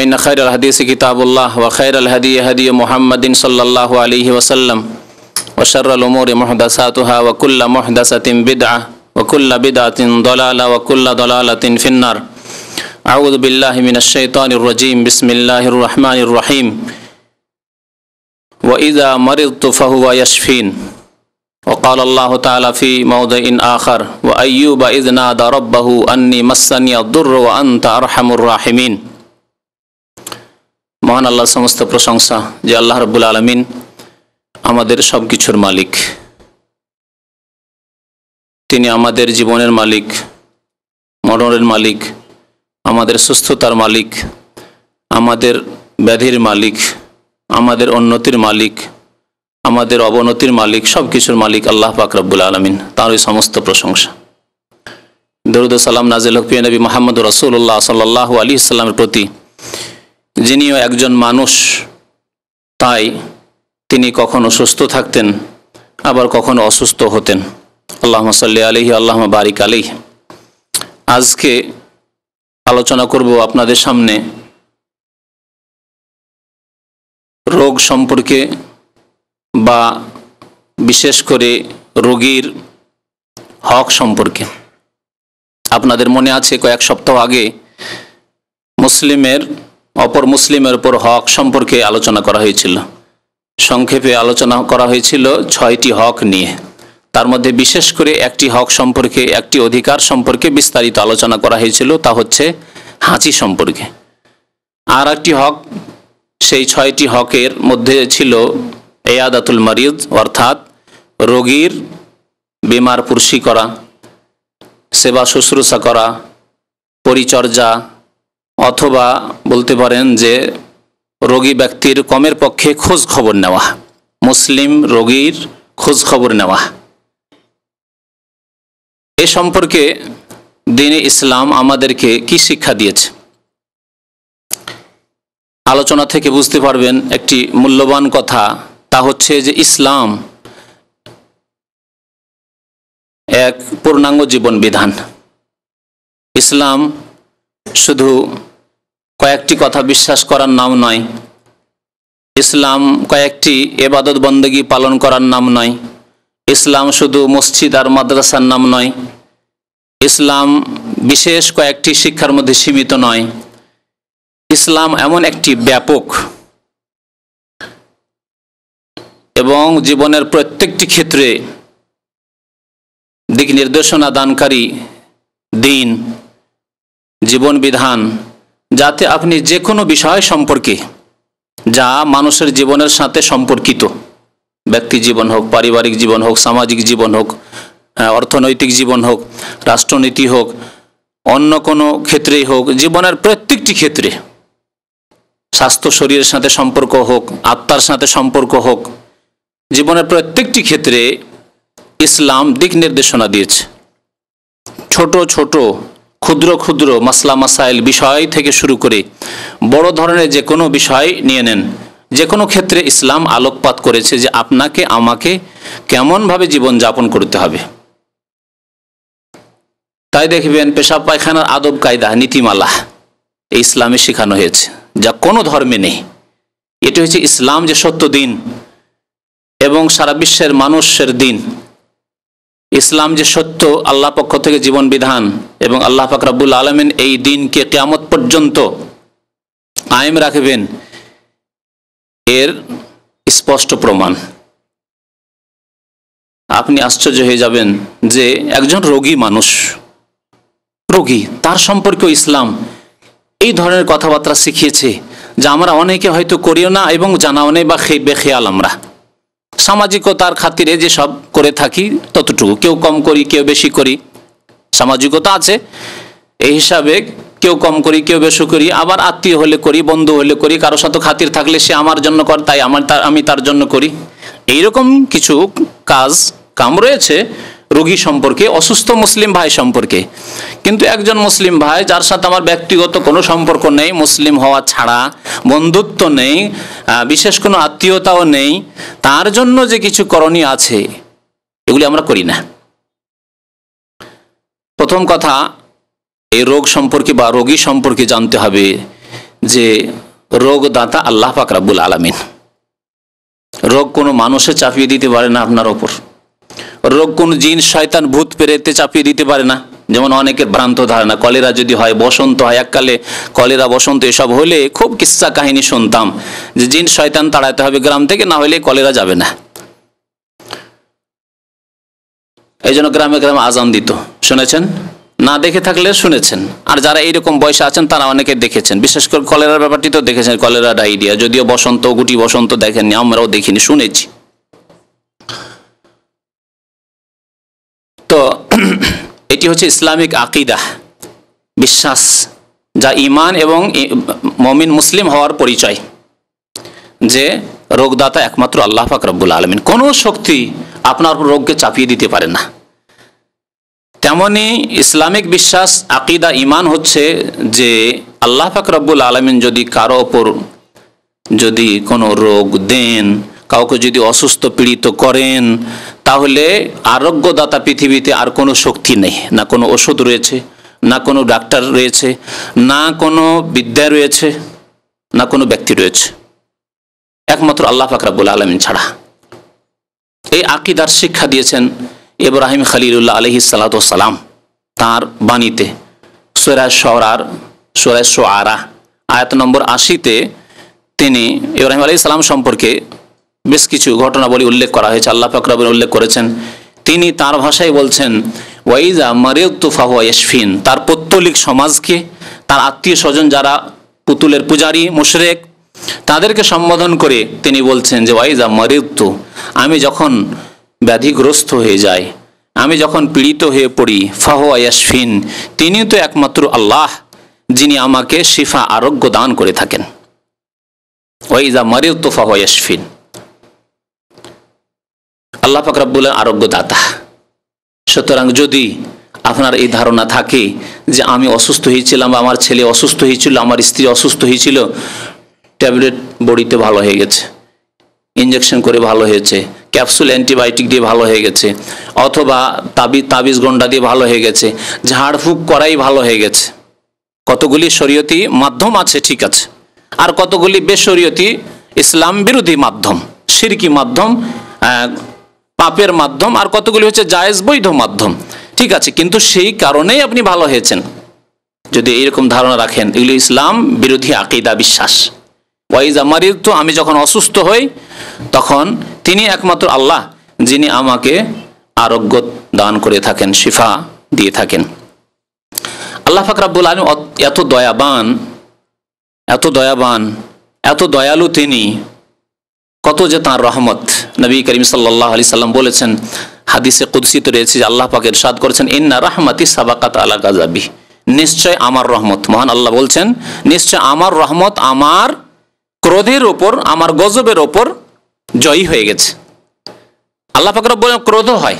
فإن خير الحديث كتاب الله وخير الهدي هدي محمد صلى الله عليه وسلم وشر الأمور محدثاتها وكل محدثة بدعة وكل بدعة ضلالة وكل ضلالة في النار أعوذ بالله من الشيطان الرجيم بسم الله الرحمن الرحيم وإذا مرضت فهو يشفين وقال الله تعالى في موضع آخر وأيوب إذ نادى ربه أني مسني الضر وأنت أرحم الراحمين মহান আল্লাহ সমস্ত প্রশংসা যে আল্লাহ রব্বুল আলমিন আমাদের সব কিছুর মালিক তিনি আমাদের জীবনের মালিক মরণের মালিক আমাদের সুস্থতার মালিক আমাদের ব্যাধির মালিক আমাদের উন্নতির মালিক আমাদের অবনতির মালিক সব কিছুর মালিক আল্লাহ পাক রব্বুল আলমিন তারই সমস্ত প্রশংসা দরুদ সালাম নাজিল হকপিয়া নবী মোহাম্মদ রসুল্লাহ সাল্লাহ আলী ইসলামের প্রতি যিনিও একজন মানুষ তাই তিনি কখনো সুস্থ থাকতেন আবার কখনো অসুস্থ হতেন আল্লাহ সাল্লি আলহি আল্লাহ বারিক আলী আজকে আলোচনা করব আপনাদের সামনে রোগ সম্পর্কে বা বিশেষ করে রোগীর হক সম্পর্কে আপনাদের মনে আছে কয়েক সপ্তাহ আগে মুসলিমের অপর মুসলিমের উপর হক সম্পর্কে আলোচনা করা হয়েছিল সংক্ষেপে আলোচনা করা হয়েছিল ছয়টি হক নিয়ে তার মধ্যে বিশেষ করে একটি হক সম্পর্কে একটি অধিকার সম্পর্কে বিস্তারিত আলোচনা করা হয়েছিল তা হচ্ছে হাঁচি সম্পর্কে আর একটি হক সেই ছয়টি হকের মধ্যে ছিল এয়াদাতুল মারিদ অর্থাৎ রোগীর বেমার পুরসি করা সেবা শুশ্রূষা করা পরিচর্যা অথবা বলতে পারেন যে রোগী ব্যক্তির কমের পক্ষে খোঁজ খবর নেওয়া মুসলিম রোগীর খোঁজ খবর নেওয়া এ সম্পর্কে দিনে ইসলাম আমাদেরকে কি শিক্ষা দিয়েছে আলোচনা থেকে বুঝতে পারবেন একটি মূল্যবান কথা তা হচ্ছে যে ইসলাম এক পূর্ণাঙ্গ জীবন বিধান ইসলাম শুধু কয়েকটি কথা বিশ্বাস করার নাম নয় ইসলাম কয়েকটি এবাদত বন্দগী পালন করার নাম নয় ইসলাম শুধু মসজিদ আর মাদ্রাসার নাম নয় ইসলাম বিশেষ কয়েকটি শিক্ষার মধ্যে সীমিত নয় ইসলাম এমন একটি ব্যাপক এবং জীবনের প্রত্যেকটি ক্ষেত্রে দিক নির্দেশনা দানকারী দিন জীবন বিধান যাতে আপনি যে কোনো বিষয় সম্পর্কে যা মানুষের জীবনের সাথে সম্পর্কিত ব্যক্তি জীবন হোক পারিবারিক জীবন হোক সামাজিক জীবন হোক অর্থনৈতিক জীবন হোক রাষ্ট্রনীতি হোক অন্য কোনো ক্ষেত্রেই হোক জীবনের প্রত্যেকটি ক্ষেত্রে স্বাস্থ্য শরীরের সাথে সম্পর্ক হোক আত্মার সাথে সম্পর্ক হোক জীবনের প্রত্যেকটি ক্ষেত্রে ইসলাম দিক নির্দেশনা দিয়েছে ছোট ছোট ক্ষুদ্র ক্ষুদ্র মাসলা মাসাইল বিষয় থেকে শুরু করে বড় ধরনের যে কোনো বিষয় নিয়ে নেন যে কোনো ক্ষেত্রে ইসলাম আলোকপাত করেছে যে আপনাকে আমাকে কেমনভাবে জীবনযাপন করতে হবে তাই দেখবেন পেশাব পায়খানার আদব কায়দা নীতিমালা এই ইসলামে শেখানো হয়েছে যা কোনো ধর্মে নেই এটি হচ্ছে ইসলাম যে সত্য দিন এবং সারা বিশ্বের মানুষের দিন ইসলাম যে সত্য আল্লাহ পক্ষ থেকে জীবন বিধান এবং আল্লাহ পাক রাব্বুল আলমেন এই দিনকে কেয়ামত পর্যন্ত আয়েম রাখবেন এর স্পষ্ট প্রমাণ আপনি আশ্চর্য হয়ে যাবেন যে একজন রোগী মানুষ রোগী তার সম্পর্কে ইসলাম এই ধরনের কথাবার্তা শিখিয়েছে যা আমরা অনেকে হয়তো করিও না এবং জানাও নেই বা বেখেয়াল আমরা সামাজিকতার খাতিরে যে সব করে থাকি ততটুকু কেউ কম করি কেউ বেশি করি সামাজিকতা আছে এই হিসাবে কেউ কম করি কেউ বেশি করি আবার আত্মীয় হলে করি বন্ধু হলে করি কারো সাথে খাতির থাকলে সে আমার জন্য কর তাই আমার আমি তার জন্য করি এইরকম কিছু কাজ কাম রয়েছে রোগী সম্পর্কে অসুস্থ মুসলিম ভাই সম্পর্কে কিন্তু একজন মুসলিম ভাই যার সাথে আমার ব্যক্তিগত কোনো সম্পর্ক নেই মুসলিম হওয়া ছাড়া বন্ধুত্ব নেই বিশেষ কোনো আত্মীয়তাও নেই তার জন্য যে কিছু করণীয় আছে এগুলি আমরা করি না প্রথম কথা এই রোগ সম্পর্কে বা রোগী সম্পর্কে জানতে হবে যে রোগদাতা আল্লাহ পাক রাবুল আলমিন রোগ কোনো মানুষে চাপিয়ে দিতে পারে না আপনার ওপর রোগ কোন জিন শয়তান ভূত পেরেতে চাপিয়ে দিতে পারে না যেমন অনেকের ভ্রান্ত ধারণা কলেরা যদি হয় বসন্ত হয় এককালে কলেরা বসন্ত এসব হলে খুব কিস্সা কাহিনী শুনতাম যে জিন শয়তান তাড়াতে হবে গ্রাম থেকে না হলে কলেরা যাবে না এই জন্য গ্রামে গ্রামে আজান দিত শুনেছেন না দেখে থাকলে শুনেছেন আর যারা এইরকম বয়সে আছেন তারা অনেকে দেখেছেন বিশেষ করে কলেরার ব্যাপারটি তো দেখেছেন কলেরা ডাইরিয়া যদিও বসন্ত গুটি বসন্ত দেখেননি আমরাও দেখিনি শুনেছি এটি হচ্ছে ইসলামিক আকিদাহ বিশ্বাস যা ইমান এবং মমিন মুসলিম হওয়ার পরিচয় যে রোগদাতা একমাত্র আল্লাহ পাক রব্বুল আলমিন কোনো শক্তি আপনার রোগকে চাপিয়ে দিতে পারে না তেমনি ইসলামিক বিশ্বাস আকিদা ইমান হচ্ছে যে আল্লাহ পাক রব্বুল আলমিন যদি কারো ওপর যদি কোনো রোগ দেন কাউকে যদি অসুস্থ পীড়িত করেন তাহলে আরোগ্যদাতা পৃথিবীতে আর কোনো শক্তি নেই না কোনো ওষুধ রয়েছে না কোনো ডাক্তার রয়েছে না কোনো বিদ্যা রয়েছে না কোনো ব্যক্তি রয়েছে একমাত্র আল্লাহ ফাকরাবুল আলমিন ছাড়া এই আকিদার শিক্ষা দিয়েছেন ইব্রাহিম খালিলুল্লাহ আলহি সালাম তার বাণীতে সোরাজ সরার সোরাজ সোয়ারা আয়াত নম্বর আশিতে তিনি ইব্রাহিম আলহি সালাম সম্পর্কে বেশ কিছু ঘটনাবলী উল্লেখ করা হয়েছে আল্লাহ ফাকরাবের উল্লেখ করেছেন তিনি তার ভাষায় বলছেন ওয়াইজা মারেউদ্দু ফাহুয়া তার পত্তলিক সমাজকে তার আত্মীয় স্বজন যারা পুতুলের পূজারী মুশরেক তাদেরকে সম্বোধন করে তিনি বলছেন যে ওয়াইজা মারেউদ্দু আমি যখন ব্যাধিগ্রস্ত হয়ে যাই আমি যখন পীড়িত হয়ে পড়ি ফাহুয়া আয়াসফিন তিনি তো একমাত্র আল্লাহ যিনি আমাকে শিফা আরোগ্য দান করে থাকেন ওয়াইজা মারেউদ্দু ফাহুয়া ইয়াসফিন আল্লাহ ফাকরাবুল আরোগ্য দাতা সুতরাং যদি আপনার এই ধারণা থাকে যে আমি অসুস্থ হয়েছিলাম বা আমার ছেলে অসুস্থ হয়েছিল আমার স্ত্রী অসুস্থ হয়েছিল ট্যাবলেট বড়িতে ভালো হয়ে গেছে ইঞ্জেকশন করে ভালো হয়েছে ক্যাপসুল অ্যান্টিবায়োটিক দিয়ে ভালো হয়ে গেছে অথবা তাবি তাবিজ গন্ডা দিয়ে ভালো হয়ে গেছে ঝাড়ফুঁক করাই ভালো হয়ে গেছে কতগুলি শরীয়তি মাধ্যম আছে ঠিক আছে আর কতগুলি বেশরীয়তি ইসলাম বিরোধী মাধ্যম সিরকি মাধ্যম পাপের মাধ্যম আর কতগুলি হচ্ছে জায়েজ বৈধ মাধ্যম ঠিক আছে কিন্তু সেই কারণেই আপনি ভালো হয়েছেন যদি এইরকম ধারণা রাখেন এগুলি ইসলাম বিরোধী আকিদা বিশ্বাস ওয়াইজ আমারির তো আমি যখন অসুস্থ হই তখন তিনি একমাত্র আল্লাহ যিনি আমাকে আরোগ্য দান করে থাকেন শিফা দিয়ে থাকেন আল্লাহ ফাকরাবুল আলম এত দয়াবান এত দয়াবান এত দয়ালু তিনি কত যে তাঁর রহমত নবী করিম সাল্লাহ আলি সাল্লাম বলেছেন হাদিসে কুদ্সিত রয়েছে যে আল্লাহ পাকের সাদ করেছেন ইন্না রাহমাতি সাবাকাত আলা গাজাবি নিশ্চয় আমার রহমত মহান আল্লাহ বলছেন নিশ্চয় আমার রহমত আমার ক্রোধের ওপর আমার গজবের ওপর জয়ী হয়ে গেছে আল্লাহ পাকের বলেন ক্রোধ হয়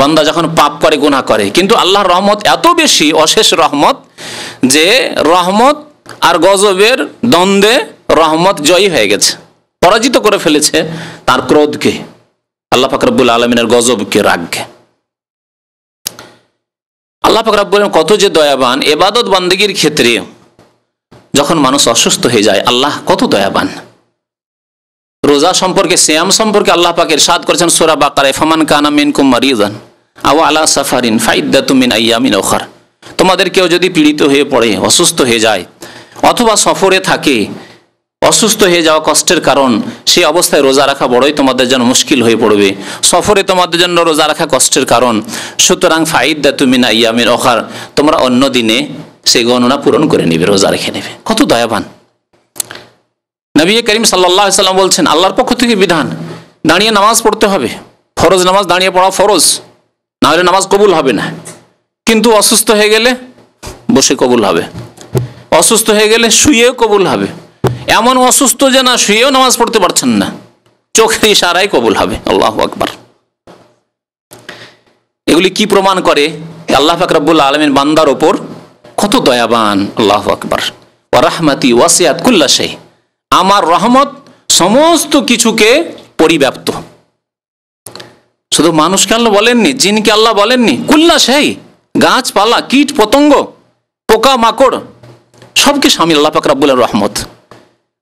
বন্দা যখন পাপ করে গুণা করে কিন্তু আল্লাহর রহমত এত বেশি অশেষ রহমত যে রহমত আর গজবের দ্বন্দ্বে রহমত জয়ী হয়ে গেছে পরাজিত করে ফেলেছে তার ক্রোধকে আল্লাহ ফাকরাবুল আলমিনের গজবকে রাগকে আল্লাহ ফাকরাবুল কত যে দয়াবান এবাদত বান্দিগির ক্ষেত্রে যখন মানুষ অসুস্থ হয়ে যায় আল্লাহ কত দয়াবান রোজা সম্পর্কে শ্যাম সম্পর্কে আল্লাহ পাকের সাদ করেছেন সোরা বাকারে ফামান কানা মিনকুম মারিজান আও আলা সাফারিন ফাইদ্দা তুমিন আইয়ামিন ওখার তোমাদের কেউ যদি পীড়িত হয়ে পড়ে অসুস্থ হয়ে যায় অথবা সফরে থাকে অসুস্থ হয়ে যাওয়া কষ্টের কারণ সেই অবস্থায় রোজা রাখা বড়ই তোমাদের জন্য মুশকিল হয়ে পড়বে সফরে তোমাদের জন্য রোজা রাখা কষ্টের কারণ সুতরাং ফাইদা তুমি না ইয়ামের অখার তোমরা অন্য দিনে সেই গণনা পূরণ করে নেবে রোজা রেখে নেবে কত দয়াবান নবী করিম সাল্লাহ সাল্লাম বলছেন আল্লাহর পক্ষ থেকে বিধান দাঁড়িয়ে নামাজ পড়তে হবে ফরজ নামাজ দাঁড়িয়ে পড়া ফরজ না হলে নামাজ কবুল হবে না কিন্তু অসুস্থ হয়ে গেলে বসে কবুল হবে অসুস্থ হয়ে গেলে শুয়েও কবুল হবে এমন অসুস্থ যে না শুয়েও নামাজ পড়তে পারছেন না চোখের ইশারায় কবুল হবে আল্লাহ আকবার এগুলি কি প্রমাণ করে আল্লাহ ফাকরাবুল আলমের বান্দার ওপর কত দয়াবান আল্লাহ আকবর ও রাহমাতি ওয়াসিয়াত কুল্লা সেই আমার রহমত সমস্ত কিছুকে পরিব্যাপ্ত শুধু মানুষকে আল্লাহ বলেননি জিনকে আল্লাহ বলেননি কুল্লা শাহী গাছপালা কীট পতঙ্গ পোকা মাকড় সবকে স্বামী আল্লাহ ফাকরাবুল্লাহ রহমত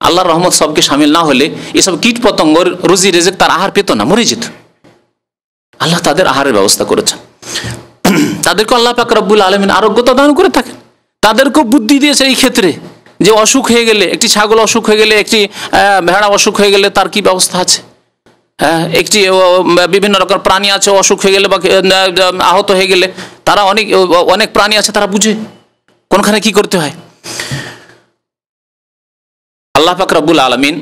আল্লাহ রহমত সবকে সামিল না হলে এসব কীট পতঙ্গ রুজি রেজেক তার আহার পেত না মরে যেত আল্লাহ তাদের আহারের ব্যবস্থা করেছেন তাদেরকে আল্লাহ পাক রব্বুল আলমিন আরোগ্যতা দান করে থাকেন তাদেরকেও বুদ্ধি দিয়েছে এই ক্ষেত্রে যে অসুখ হয়ে গেলে একটি ছাগল অসুখ হয়ে গেলে একটি ভেড়া অসুখ হয়ে গেলে তার কি ব্যবস্থা আছে হ্যাঁ একটি বিভিন্ন রকম প্রাণী আছে অসুখ হয়ে গেলে বা আহত হয়ে গেলে তারা অনেক অনেক প্রাণী আছে তারা বুঝে কোনখানে কি করতে হয় আল্লাহ পাক রব্বুল আলমিন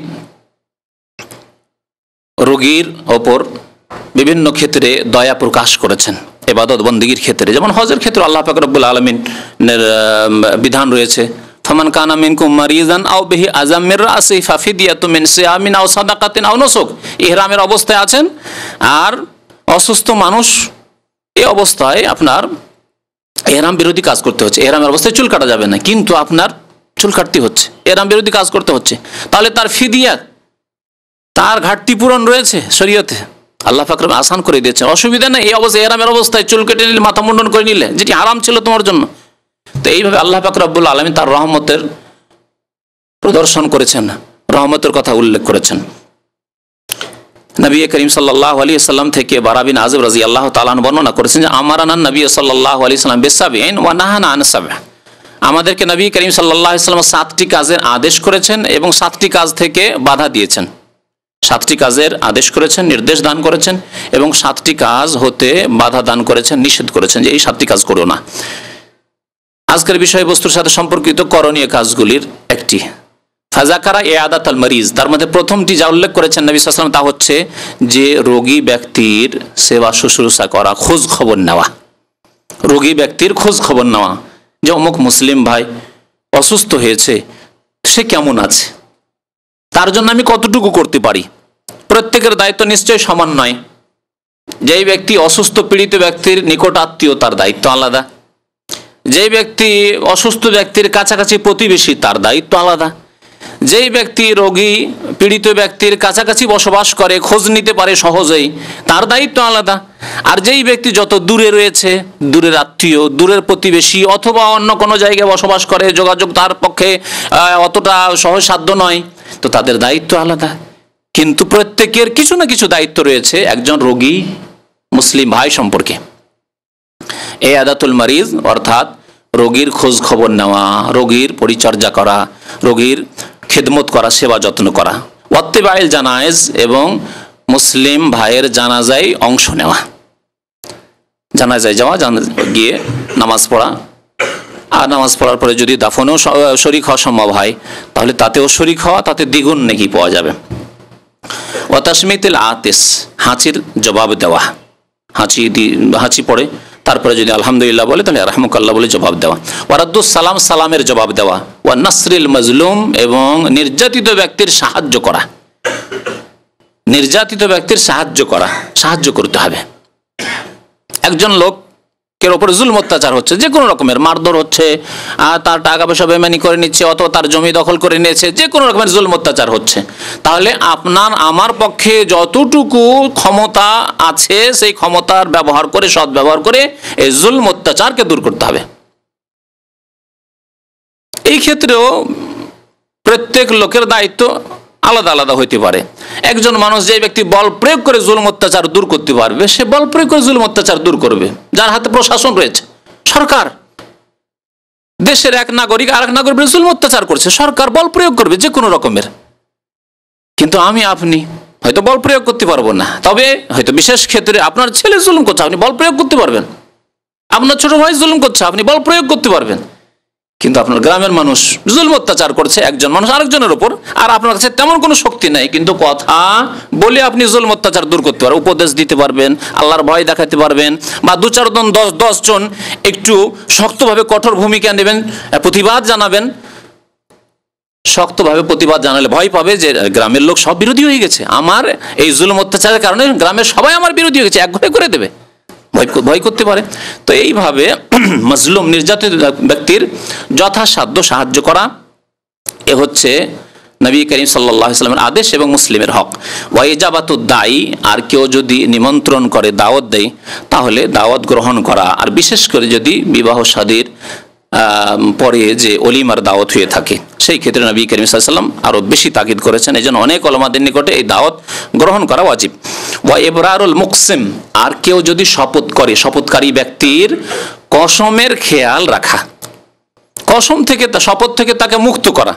রোগীর ওপর বিভিন্ন ক্ষেত্রে দয়া প্রকাশ করেছেন এবাদত বন্দীগীর ক্ষেত্রে যেমন হজের ক্ষেত্রে আল্লাহ পাক রব্বুল আলমিনের বিধান রয়েছে ফমান কানা মিনকুম মারিজান আও বিহি আজাম মির রাসি ফাফিদিয়াতু মিন আমিন আও সাদাকাতিন আও নুসুক ইহরামের অবস্থায় আছেন আর অসুস্থ মানুষ এই অবস্থায় আপনার এহরাম বিরোধী কাজ করতে হচ্ছে এহরামের অবস্থায় চুল কাটা যাবে না কিন্তু আপনার চুল কাটতি হচ্ছে এরাম বিরোধী কাজ করতে হচ্ছে তাহলে তার ফিদিয়া তার ঘাটতি পূরণ রয়েছে শরীয়তে আল্লাহ ফাকরম আসান করে দিয়েছে অসুবিধা নেই এই অবস্থায় এরামের অবস্থায় চুল কেটে নিলে মাথা মুন্ডন করে নিলে যেটি আরাম ছিল তোমার জন্য তো এইভাবে আল্লাহ ফাকরাবুল আলমী তার রহমতের প্রদর্শন করেছেন রহমতের কথা উল্লেখ করেছেন নবী করিম সাল্লাহ আলী সাল্লাম থেকে বারাবিন আজব রাজি আল্লাহ তালান বর্ণনা করেছেন যে আমার আনান নবী সাল্লাহ আলি সাল্লাম বেসাবিন ওয়ানাহান আনসাবে আমাদেরকে নবী করিম সাল্লাহ ইসলাম সাতটি কাজের আদেশ করেছেন এবং সাতটি কাজ থেকে বাধা দিয়েছেন সাতটি কাজের আদেশ করেছেন নির্দেশ দান করেছেন এবং সাতটি কাজ হতে বাধা দান করেছেন নিষেধ করেছেন যে এই সাতটি কাজ করো না আজকের বিষয়বস্তুর সাথে সম্পর্কিত করণীয় কাজগুলির একটি ফাজাকারা এ আদাত আল মরিজ তার মধ্যে প্রথমটি যা উল্লেখ করেছেন নবী সাল্লাম তা হচ্ছে যে রোগী ব্যক্তির সেবা শুশ্রূষা করা খোঁজ খবর নেওয়া রোগী ব্যক্তির খোঁজ খবর নেওয়া যে অমুক মুসলিম ভাই অসুস্থ হয়েছে সে কেমন আছে তার জন্য আমি কতটুকু করতে পারি প্রত্যেকের দায়িত্ব নিশ্চয়ই সমান নয় যেই ব্যক্তি অসুস্থ পীড়িত ব্যক্তির নিকট আত্মীয় তার দায়িত্ব আলাদা যেই ব্যক্তি অসুস্থ ব্যক্তির কাছাকাছি প্রতিবেশী তার দায়িত্ব আলাদা যেই ব্যক্তি রোগী পীড়িত ব্যক্তির কাছাকাছি বসবাস করে খোঁজ নিতে পারে সহজেই তার দায়িত্ব আলাদা আর যেই ব্যক্তি যত দূরে রয়েছে দূরের আত্মীয় দূরের প্রতিবেশী অথবা অন্য কোনো জায়গায় বসবাস করে যোগাযোগ তার পক্ষে অতটা সহজসাধ্য নয় তো তাদের দায়িত্ব আলাদা কিন্তু প্রত্যেকের কিছু না কিছু দায়িত্ব রয়েছে একজন রোগী মুসলিম ভাই সম্পর্কে এই আদাতুল মারিজ অর্থাৎ রোগীর খোঁজ খবর নেওয়া রোগীর পরিচর্যা করা রোগীর খেদমত করা সেবা যত্ন করা বাইল জানায়েজ এবং মুসলিম ভাইয়ের জানাজায় অংশ নেওয়া যায় যাওয়া গিয়ে নামাজ পড়া আর নামাজ পড়ার পরে যদি দাফনেও শরিক হওয়া সম্ভব হয় তাহলে তাতেও শরিক হওয়া তাতে দ্বিগুণ নেকি পাওয়া যাবে ওয়াতাসমিতিল আতিস হাঁচির জবাব দেওয়া হাঁচি হাঁচি পড়ে তারপরে যদি আলহামদুলিল্লাহ বলে তাহলে রহমকাল্লা বলে জবাব দেওয়া ওয়ারাদ্দুস সালাম সালামের জবাব দেওয়া ওয়া নাসরিল মজলুম এবং নির্যাতিত ব্যক্তির সাহায্য করা নির্যাতিত ব্যক্তির সাহায্য করা সাহায্য করতে হবে একজন লোক কেউ ওপরে জুল অত্যাচার হচ্ছে যে কোনো রকমের মারধর হচ্ছে তার টাকা পয়সা বেমানি করে নিচ্ছে অথবা তার জমি দখল করে নিয়েছে যে কোনো রকমের জুল অত্যাচার হচ্ছে তাহলে আপনার আমার পক্ষে যতটুকু ক্ষমতা আছে সেই ক্ষমতার ব্যবহার করে সৎ ব্যবহার করে এই জুল অত্যাচারকে দূর করতে হবে এই ক্ষেত্রেও প্রত্যেক লোকের দায়িত্ব আলাদা আলাদা হইতে পারে একজন মানুষ যে ব্যক্তি বল প্রয়োগ করে জুলম অত্যাচার দূর করতে পারবে সে বল প্রয়োগ করে জুলম অত্যাচার দূর করবে যার হাতে প্রশাসন রয়েছে সরকার দেশের এক নাগরিক আর এক নাগরিক জুলম অত্যাচার করছে সরকার বল প্রয়োগ করবে যে কোনো রকমের কিন্তু আমি আপনি হয়তো বল প্রয়োগ করতে পারবো না তবে হয়তো বিশেষ ক্ষেত্রে আপনার ছেলে জুলুম করছে আপনি বল প্রয়োগ করতে পারবেন আপনার ছোট ভাই জুলুম করছে আপনি বল প্রয়োগ করতে পারবেন কিন্তু আপনার গ্রামের মানুষ জুলম অত্যাচার করছে একজন মানুষ আরেকজনের ওপর আর আপনার কাছে তেমন কোনো শক্তি নাই কিন্তু কথা বলে আপনি জুলম অত্যাচার দূর করতে পারবেন উপদেশ দিতে পারবেন আল্লাহর ভয় দেখাতে পারবেন বা দু চারজন দশ দশজন একটু শক্তভাবে কঠোর ভূমিকা নেবেন প্রতিবাদ জানাবেন শক্তভাবে প্রতিবাদ জানালে ভয় পাবে যে গ্রামের লোক সব বিরোধী হয়ে গেছে আমার এই জুলম অত্যাচারের কারণে গ্রামের সবাই আমার বিরোধী হয়ে গেছে এক ঘরে করে দেবে ভয় করতে পারে তো এইভাবে মজলুম নির্যাতিত ব্যক্তির যথাসাধ্য সাহায্য করা এ হচ্ছে নবী করিম সাল্লাহ সাল্লামের আদেশ এবং মুসলিমের হক ওয়াইজাবাত দায়ী আর কেউ যদি নিমন্ত্রণ করে দাওয়াত দেয় তাহলে দাওয়াত গ্রহণ করা আর বিশেষ করে যদি বিবাহ সাদীর পরে যে অলিমার দাওয়াত হয়ে থাকে সেই ক্ষেত্রে নবী করিম সাল্লাম আরও বেশি তাকিদ করেছেন এই জন্য অনেক অলমাদের নিকটে এই দাওয়াত গ্রহণ করা অজিব ওয়া এবরারুল মুকসিম আর কেউ যদি শপথ করে শপথকারী ব্যক্তির কসমের খেয়াল রাখা কসম থেকে শপথ থেকে তাকে মুক্ত করা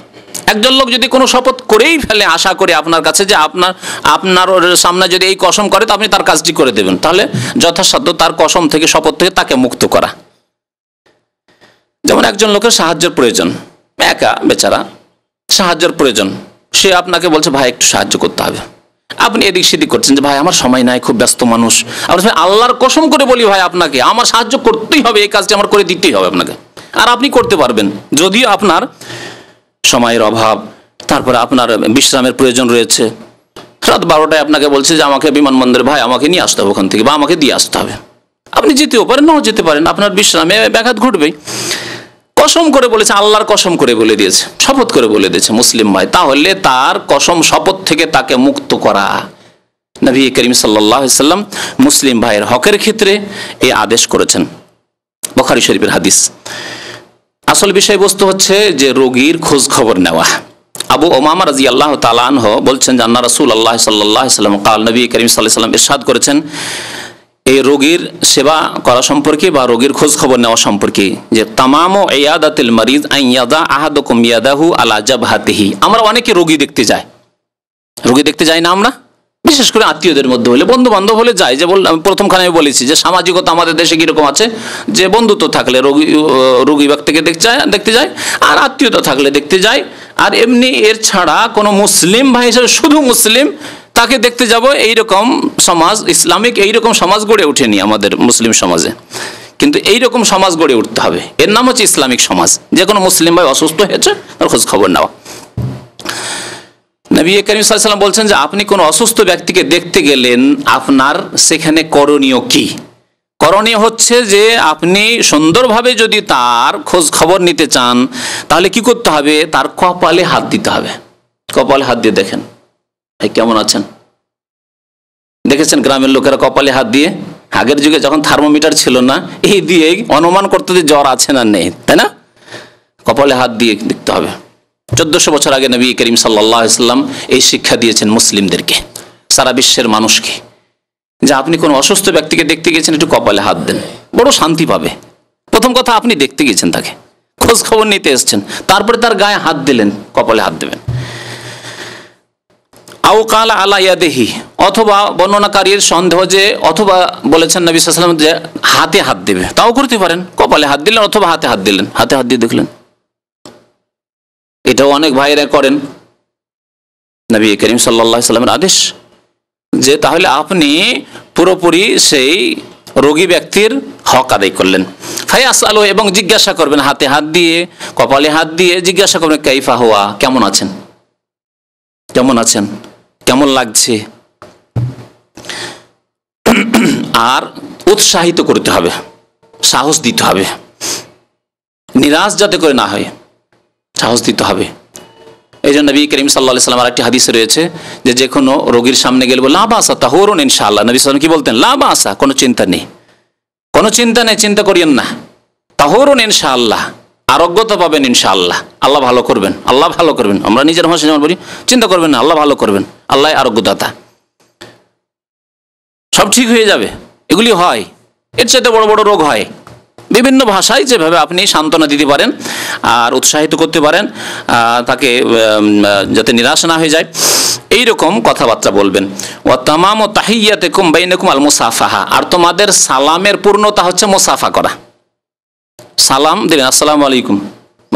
একজন লোক যদি কোনো শপথ করেই ফেলে আশা করে আপনার কাছে যে আপনার আপনার সামনে যদি এই কসম করে তো আপনি তার কাজটি করে দেবেন তাহলে যথাসাধ্য তার কসম থেকে শপথ থেকে তাকে মুক্ত করা যেমন একজন লোকের সাহায্যের প্রয়োজন একা বেচারা সাহায্যের প্রয়োজন সে আপনাকে বলছে ভাই একটু সাহায্য করতে হবে আপনি এদিক সেদিক করছেন যে ভাই আমার সময় নাই খুব ব্যস্ত মানুষ আপনার আল্লাহর কসম করে বলি ভাই আপনাকে আমার সাহায্য করতেই হবে এই কাজটি আমার করে দিতেই হবে আপনাকে আর আপনি করতে পারবেন যদিও আপনার সময়ের অভাব তারপরে আপনার বিশ্রামের প্রয়োজন রয়েছে রাত বারোটায় আপনাকে বলছে যে আমাকে বিমানবন্দরে ভাই আমাকে নিয়ে আসতে হবে ওখান থেকে বা আমাকে দিয়ে আসতে হবে আপনি যেতেও পারেন নাও যেতে পারেন আপনার বিশ্রামে ব্যাঘাত ঘটবেই কসম করে বলেছে আল্লাহর কসম করে বলে দিয়েছে শপথ করে বলে দিয়েছে মুসলিম ভাই তাহলে তার কসম শপথ থেকে তাকে মুক্ত করা নবী করিম সাল্লাম মুসলিম ভাইয়ের হকের ক্ষেত্রে এ আদেশ করেছেন বখারি শরীফের হাদিস আসল বিষয়বস্তু হচ্ছে যে রোগীর খোঁজ খবর নেওয়া আবু ওমামা রাজি আল্লাহ তালানহ বলছেন জান্না রসুল আল্লাহ সাল্লাহ সাল্লাম কাল নবী করিম সাল্লাহ সাল্লাম ইরশাদ করেছেন এই রোগীর সেবা করা সম্পর্কে বা রোগীর খোঁজ খবর নেওয়া সম্পর্কে যে তামাম এয়াদাতিল মারিজ আইয়াদা আহাদ মিয়াদাহু আলা জাবহাতিহি আমরা অনেকে রোগী দেখতে যাই রোগী দেখতে যাই না আমরা বিশেষ করে আত্মীয়দের মধ্যে হলে বন্ধু বান্ধব হলে যাই যে আমি প্রথমখানে আমি বলেছি যে সামাজিকতা আমাদের দেশে কীরকম আছে যে বন্ধুত্ব থাকলে রোগী রোগী ব্যক্তিকে দেখতে যায় দেখতে যায় আর আত্মীয়তা থাকলে দেখতে যায় আর এমনি এর ছাড়া কোনো মুসলিম ভাই হিসেবে শুধু মুসলিম তাকে দেখতে যাব এই রকম সমাজ ইসলামিক এই রকম সমাজ গড়ে ওঠেনি আমাদের মুসলিম সমাজে কিন্তু এই রকম সমাজ গড়ে উঠতে হবে এর নাম হচ্ছে ইসলামিক সমাজ যে কোনো মুসলিম ভাই অসুস্থ হয়েছে তার খোঁজ খবর নেওয়া নবী করিম সাল্লাম বলছেন যে আপনি কোনো অসুস্থ ব্যক্তিকে দেখতে গেলেন আপনার সেখানে করণীয় কি করণীয় হচ্ছে যে আপনি সুন্দরভাবে যদি তার খোঁজ খবর নিতে চান তাহলে কি করতে হবে তার কপালে হাত দিতে হবে কপালে হাত দিয়ে দেখেন কেমন আছেন দেখেছেন গ্রামের লোকেরা কপালে হাত দিয়ে আগের যুগে যখন থার্মোমিটার ছিল না এই দিয়ে অনুমান করতে যে জ্বর আছে না নেই তাই না কপালে হাত দিয়ে দেখতে হবে চোদ্দশো বছর আগে নবী করিম সাল্লাহ ইসলাম এই শিক্ষা দিয়েছেন মুসলিমদেরকে সারা বিশ্বের মানুষকে যে আপনি কোনো অসুস্থ ব্যক্তিকে দেখতে গেছেন একটু কপালে হাত দেন বড় শান্তি পাবে প্রথম কথা আপনি দেখতে গেছেন তাকে খোঁজ খবর নিতে এসছেন তারপরে তার গায়ে হাত দিলেন কপালে হাত দেবেন আউকাল আলাইয়াদেহি অথবা বর্ণনাকারীর সন্দেহ যে অথবা বলেছেন নবী যে হাতে হাত দেবে তাও করতে পারেন কপালে হাত দিলেন অথবা হাতে হাত দিলেন হাতে হাত দিয়ে দেখলেন এটাও অনেক ভাইয়েরা করেন নবী করিম সাল্লা সাল্লামের আদেশ যে তাহলে আপনি পুরোপুরি সেই রোগী ব্যক্তির হক আদায় করলেন ফায়াস আলো এবং জিজ্ঞাসা করবেন হাতে হাত দিয়ে কপালে হাত দিয়ে জিজ্ঞাসা করবেন কাইফা হওয়া কেমন আছেন কেমন আছেন কেমন লাগছে আর উৎসাহিত করতে হবে সাহস দিতে হবে নিরাশ যাতে করে না হয় সাহস দিতে হবে এই জন্য নবী করিম সাল্লা সাল্লাম একটি হাদিস রয়েছে যে যে কোনো রোগীর সামনে গেলে লাভ আসা তা হরুন ইনশাআল্লাহ নবী সাল্লাম কি বলতেন লাভ আসা কোনো চিন্তা নেই কোনো চিন্তা নেই চিন্তা করিয়েন না তা হরুন ইনশাআল্লাহ আরোগ্যতা পাবেন ইনশাআল্লাহ আল্লাহ ভালো করবেন আল্লাহ ভালো করবেন আমরা নিজের ভাষা যেমন বলি চিন্তা করবেন না আল্লাহ ভালো করবেন আল্লাহ আরোগ্যদাতা সব ঠিক হয়ে যাবে এগুলি হয় এর চাইতে বড় বড় রোগ হয় বিভিন্ন ভাষায় যেভাবে আপনি সান্ত্বনা দিতে পারেন আর উৎসাহিত করতে পারেন তাকে যাতে নিরাশ না হয়ে যায় এই রকম কথাবার্তা বলবেন ও তামাম ও তাহিয়াতে কুম বাইনকুম আল মুসাফাহা আর তোমাদের সালামের পূর্ণতা হচ্ছে মুসাফা করা সালাম দিলেন আসসালামু আলাইকুম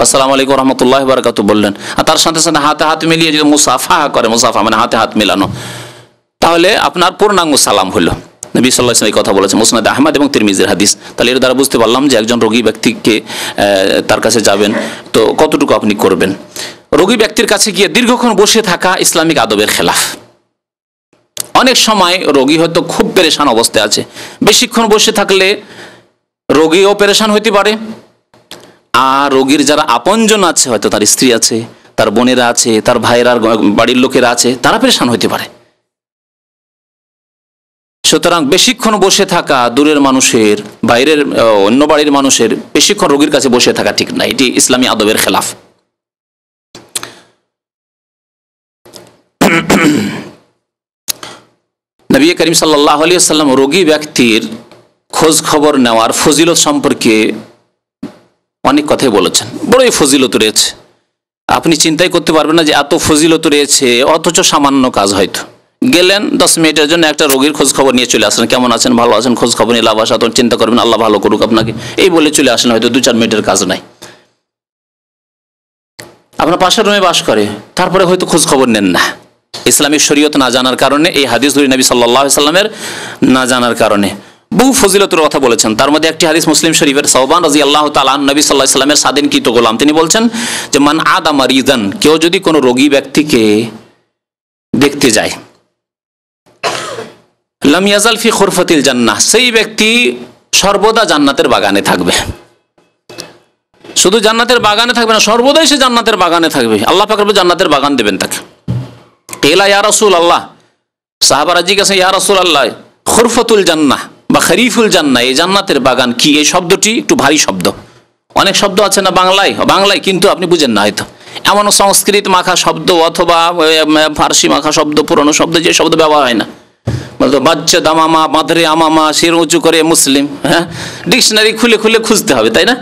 আসসালাম আলাইকুম রহমতুল্লাহ বারকাত বললেন আর তার সাথে সাথে হাতে হাত মিলিয়ে যদি মুসাফা করে মুসাফা মানে হাতে হাত মেলানো তাহলে আপনার পূর্ণাঙ্গ সালাম হলো নবী সাল্লাহ এই কথা বলেছেন মুসনাদ আহমদ এবং তিরমিজির হাদিস তাহলে এর দ্বারা বুঝতে পারলাম যে একজন রোগী ব্যক্তিকে তার কাছে যাবেন তো কতটুকু আপনি করবেন রোগী ব্যক্তির কাছে গিয়ে দীর্ঘক্ষণ বসে থাকা ইসলামিক আদবের খেলাফ অনেক সময় রোগী হয়তো খুব পেরেশান অবস্থায় আছে বেশিক্ষণ বসে থাকলে রোগীও অপারেশন হইতে পারে আর রোগীর যারা আপনজন আছে হয়তো তার স্ত্রী আছে তার বোনেরা আছে তার ভাইয়েরা বাড়ির লোকেরা আছে তারা পেরেশান হইতে পারে সুতরাং বেশিক্ষণ বসে থাকা দূরের মানুষের বাইরের অন্য বাড়ির মানুষের বেশিক্ষণ রোগীর কাছে বসে থাকা ঠিক না এটি ইসলামী আদবের খেলাফ নবী করিম সাল্লাহ আলিয়া সাল্লাম রোগী ব্যক্তির খোঁজ খবর নেওয়ার ফজিলত সম্পর্কে অনেক কথাই বলেছেন বড়ই ফজিলত রয়েছে আপনি চিন্তাই করতে পারবেন না যে এত ফজিলত রয়েছে অথচ সামান্য কাজ হয়তো গেলেন দশ মিনিটের জন্য একটা রোগীর খোঁজ খবর নিয়ে চলে আসেন কেমন আছেন ভালো আছেন খোঁজ খবর নিয়ে লাভ আসা তখন চিন্তা করবেন আল্লাহ ভালো করুক আপনাকে এই বলে চলে আসেন হয়তো দু চার মিনিটের কাজ নাই আপনার পাশের রুমে বাস করে তারপরে হয়তো খোঁজ খবর নেন না ইসলামিক শরীয়ত না জানার কারণে এই হাদিস নবী সাল্লাহ সাল্লামের না জানার কারণে বহু ফজিলতের কথা বলেছেন তার মধ্যে একটি হাদিস মুসলিম শরীফের সৌবান রাজি আল্লাহ তালান নবী সাল্লাহ স্বাধীন কৃত গোলাম তিনি বলছেন যে মান আমার ইদান কেউ যদি কোনো রোগী ব্যক্তিকে দেখতে যায় লামিয়াজাল ফি জান্না সেই ব্যক্তি সর্বদা জান্নাতের বাগানে থাকবে শুধু জান্নাতের বাগানে থাকবে না সর্বদাই সে জান্নাতের বাগানে থাকবে আল্লাহ পাকরবে জান্নাতের বাগান দেবেন তাকে এলা ইয়া রসুল আল্লাহ সাহাবারা জিজ্ঞাসা ইয়া রসুল আল্লাহ খুরফতুল জান্নাহ বা খরিফুল জান্না এই জান্নাতের বাগান কি এই শব্দটি একটু ভারী শব্দ অনেক শব্দ আছে না বাংলায় বাংলায় কিন্তু আপনি বুঝেন না হয়তো এমন সংস্কৃত মাখা শব্দ অথবা ফার্সি মাখা শব্দ পুরনো শব্দ যে শব্দ ব্যবহার হয় না বলতো বাচ্চা দামামা মাদরে আমামা শির উঁচু করে মুসলিম হ্যাঁ ডিকশনারি খুলে খুলে খুঁজতে হবে তাই না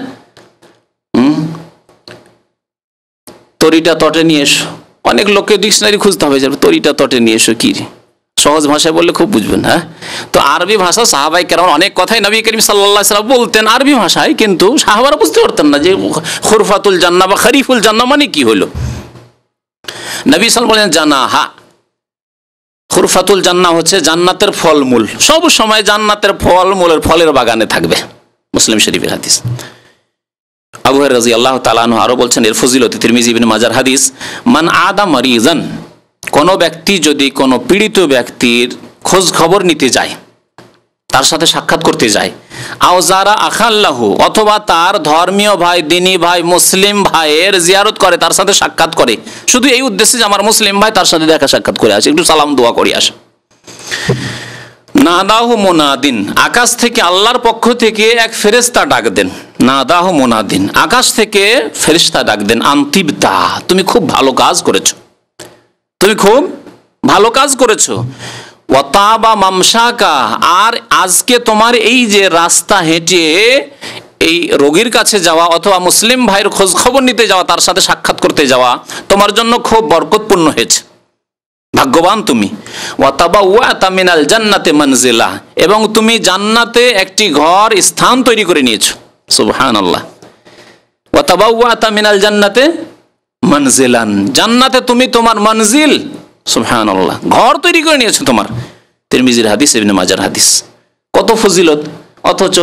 তরিটা তটে নিয়ে এসো অনেক লোককে ডিকশনারি খুঁজতে হবে যে তরিটা তটে নিয়ে এসো কী সহজ ভাষায় বললে খুব বুঝবেন হ্যাঁ তো আরবি ভাষা সাহাবাই কেরাম অনেক কথাই নবী করিম সাল্লা সাল্লাম বলতেন আরবি ভাষায় কিন্তু সাহাবারা বুঝতে পারতেন না যে খুরফাতুল জান্না বা খারিফুল জান্না মানে কি হলো নবী সাল বলেন জানা হা খুরফাতুল জান্না হচ্ছে জান্নাতের ফলমূল সব সময় জান্নাতের ফলমূলের ফলের বাগানে থাকবে মুসলিম শরীফের হাদিস আবু রাজি আল্লাহ তালানহ আরো বলছেন এর অতিথির মিজিবিন মাজার হাদিস মান আদা মারিজান কোনো ব্যক্তি যদি কোনো পীড়িত ব্যক্তির খোঁজ খবর নিতে যায় তার সাথে সাক্ষাৎ করতে যায় আও যারা আখাল্লাহু অথবা তার ধর্মীয় ভাই দিনী ভাই মুসলিম ভাইয়ের জিয়ারত করে তার সাথে সাক্ষাৎ করে শুধু এই উদ্দেশ্যে যে আমার মুসলিম ভাই তার সাথে দেখা সাক্ষাৎ করে আসে একটু সালাম দোয়া করে আসে নাদাহ মোনাদিন আকাশ থেকে আল্লাহর পক্ষ থেকে এক ফেরেস্তা ডাক দেন নাদাহ মোনাদিন আকাশ থেকে ফেরিস্তা ডাক দেন আন্তিবতা তুমি খুব ভালো কাজ করেছো তুমি খুব ভালো কাজ করেছো ওয়াতাবা মামসাকা আর আজকে তোমার এই যে রাস্তা হেঁটে এই রোগীর কাছে যাওয়া অথবা মুসলিম ভাইয়ের খোঁজ খবর নিতে যাওয়া তার সাথে সাক্ষাৎ করতে যাওয়া তোমার জন্য খুব বরকতপূর্ণ হয়েছে ভাগ্যবান তুমি ওয়াতাবা ওয়া মিনাল জান্নাতে মানজিলা এবং তুমি জান্নাতে একটি ঘর স্থান তৈরি করে নিয়েছো সুবহান আল্লাহ ওয়াতাবা ওয়া মিনাল জান্নাতে মানজিলান জান্নাতে তুমি তোমার মানজিল সুহান ঘর তৈরি করে নিয়েছো তোমার তিরমিজির হাদিস এমনি মাজার হাদিস কত ফজিলত অথচ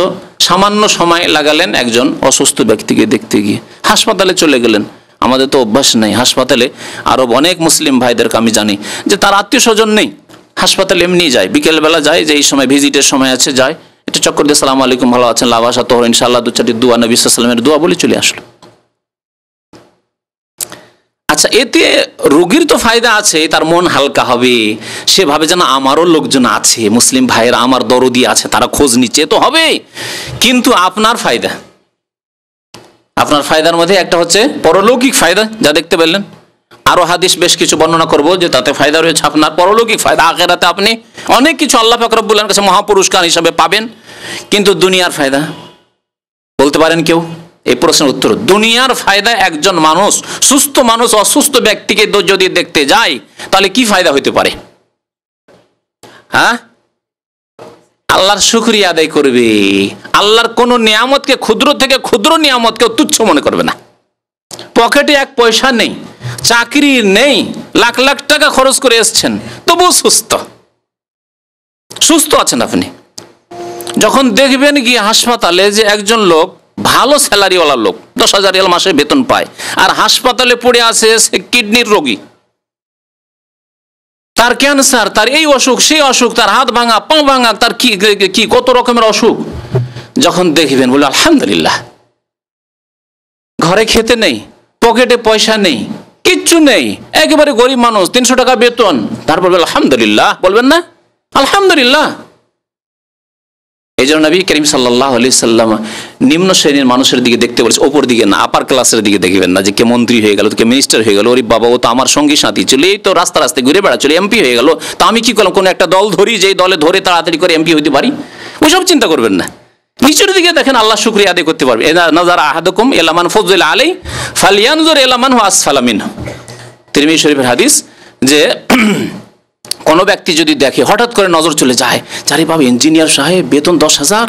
সামান্য সময় লাগালেন একজন অসুস্থ ব্যক্তিকে দেখতে গিয়ে হাসপাতালে চলে গেলেন আমাদের তো অভ্যাস নেই হাসপাতালে আরব অনেক মুসলিম ভাইদেরকে আমি জানি যে তার আত্মীয় স্বজন নেই হাসপাতালে এমনি যায় বিকেলবেলা যায় যে এই সময় ভিজিটের সময় আছে যায় একটু চক্কর দিয়ে সালাম আলাইকুম ভালো আছেন লাভাসা তোহর ইনশাল্লাহ দু চারটি দোয়া নবী সাল্লামের দোয়া বলে চলে আসলো আচ্ছা এতে রোগীর তো ফায়দা আছে তার মন হালকা হবে সে ভাবে যেন আমারও লোকজন আছে মুসলিম ভাইয়েরা আমার দরদি আছে তারা খোঁজ নিচ্ছে তো হবে কিন্তু আপনার ফায়দা আপনার ফায়দার মধ্যে একটা হচ্ছে পরলৌকিক ফায়দা যা দেখতে পেলেন আরো হাদিস বেশ কিছু বর্ণনা করব যে তাতে ফায়দা রয়েছে আপনার পরলৌকিক ফায়দা আখেরাতে আপনি অনেক কিছু আল্লাহ ফাকরাবুল্লাহর কাছে মহাপুরস্কার হিসাবে পাবেন কিন্তু দুনিয়ার ফায়দা বলতে পারেন কেউ এই প্রশ্নের উত্তর দুনিয়ার ফায়দা একজন মানুষ সুস্থ মানুষ অসুস্থ ব্যক্তিকে যদি দেখতে যায় তাহলে কি ফায়দা হইতে পারে হ্যাঁ আল্লাহর শুক্রিয়া আদায় করবে আল্লাহর কোনো নিয়ামতকে ক্ষুদ্র থেকে ক্ষুদ্র নিয়ামতকে তুচ্ছ মনে করবে না পকেটে এক পয়সা নেই চাকরি নেই লাখ লাখ টাকা খরচ করে এসছেন তবুও সুস্থ সুস্থ আছেন আপনি যখন দেখবেন গিয়ে হাসপাতালে যে একজন লোক ভালো স্যালারিওয়ালা লোক দশ হাজার রিয়াল মাসে বেতন পায় আর হাসপাতালে পড়ে আছে সে কিডনির রোগী তার ক্যান্সার তার এই অসুখ সেই অসুখ তার হাত ভাঙা পা ভাঙা তার কি কি কত রকমের অসুখ যখন দেখবেন বলে আলহামদুলিল্লাহ ঘরে খেতে নেই পকেটে পয়সা নেই কিচ্ছু নেই একেবারে গরিব মানুষ তিনশো টাকা বেতন তারপর বলবেন আলহামদুলিল্লাহ বলবেন না আলহামদুলিল্লাহ এই জন্য নবী করিম সাল্লাহ আলি সাল্লাম নিম্ন শ্রেণীর মানুষের দিকে দেখতে বলেছে ওপর দিকে না আপার ক্লাসের দিকে দেখবেন না যে কে মন্ত্রী হয়ে গেল কে মিনিস্টার হয়ে গেল ওরে বাবা ও তো আমার সঙ্গী সাথী ছিল এই তো রাস্তা রাস্তায় ঘুরে বেড়া চলে এমপি হয়ে গেল তা আমি কি করলাম কোনো একটা দল ধরি যে দলে ধরে তাড়াতাড়ি করে এমপি হইতে পারি ওইসব চিন্তা করবেন না নিচের দিকে দেখেন আল্লাহ শুক্রিয়া আদায় করতে পারবে নাজার আহাদকুম এলামান ফজল আলাই ফালিয়ানজর এলামান আসফালামিন তিরমি শরীফের হাদিস যে কোনো ব্যক্তি যদি দেখে হঠাৎ করে নজর চলে যায় যারে বাবা ইঞ্জিনিয়ার সাহেব বেতন দশ হাজার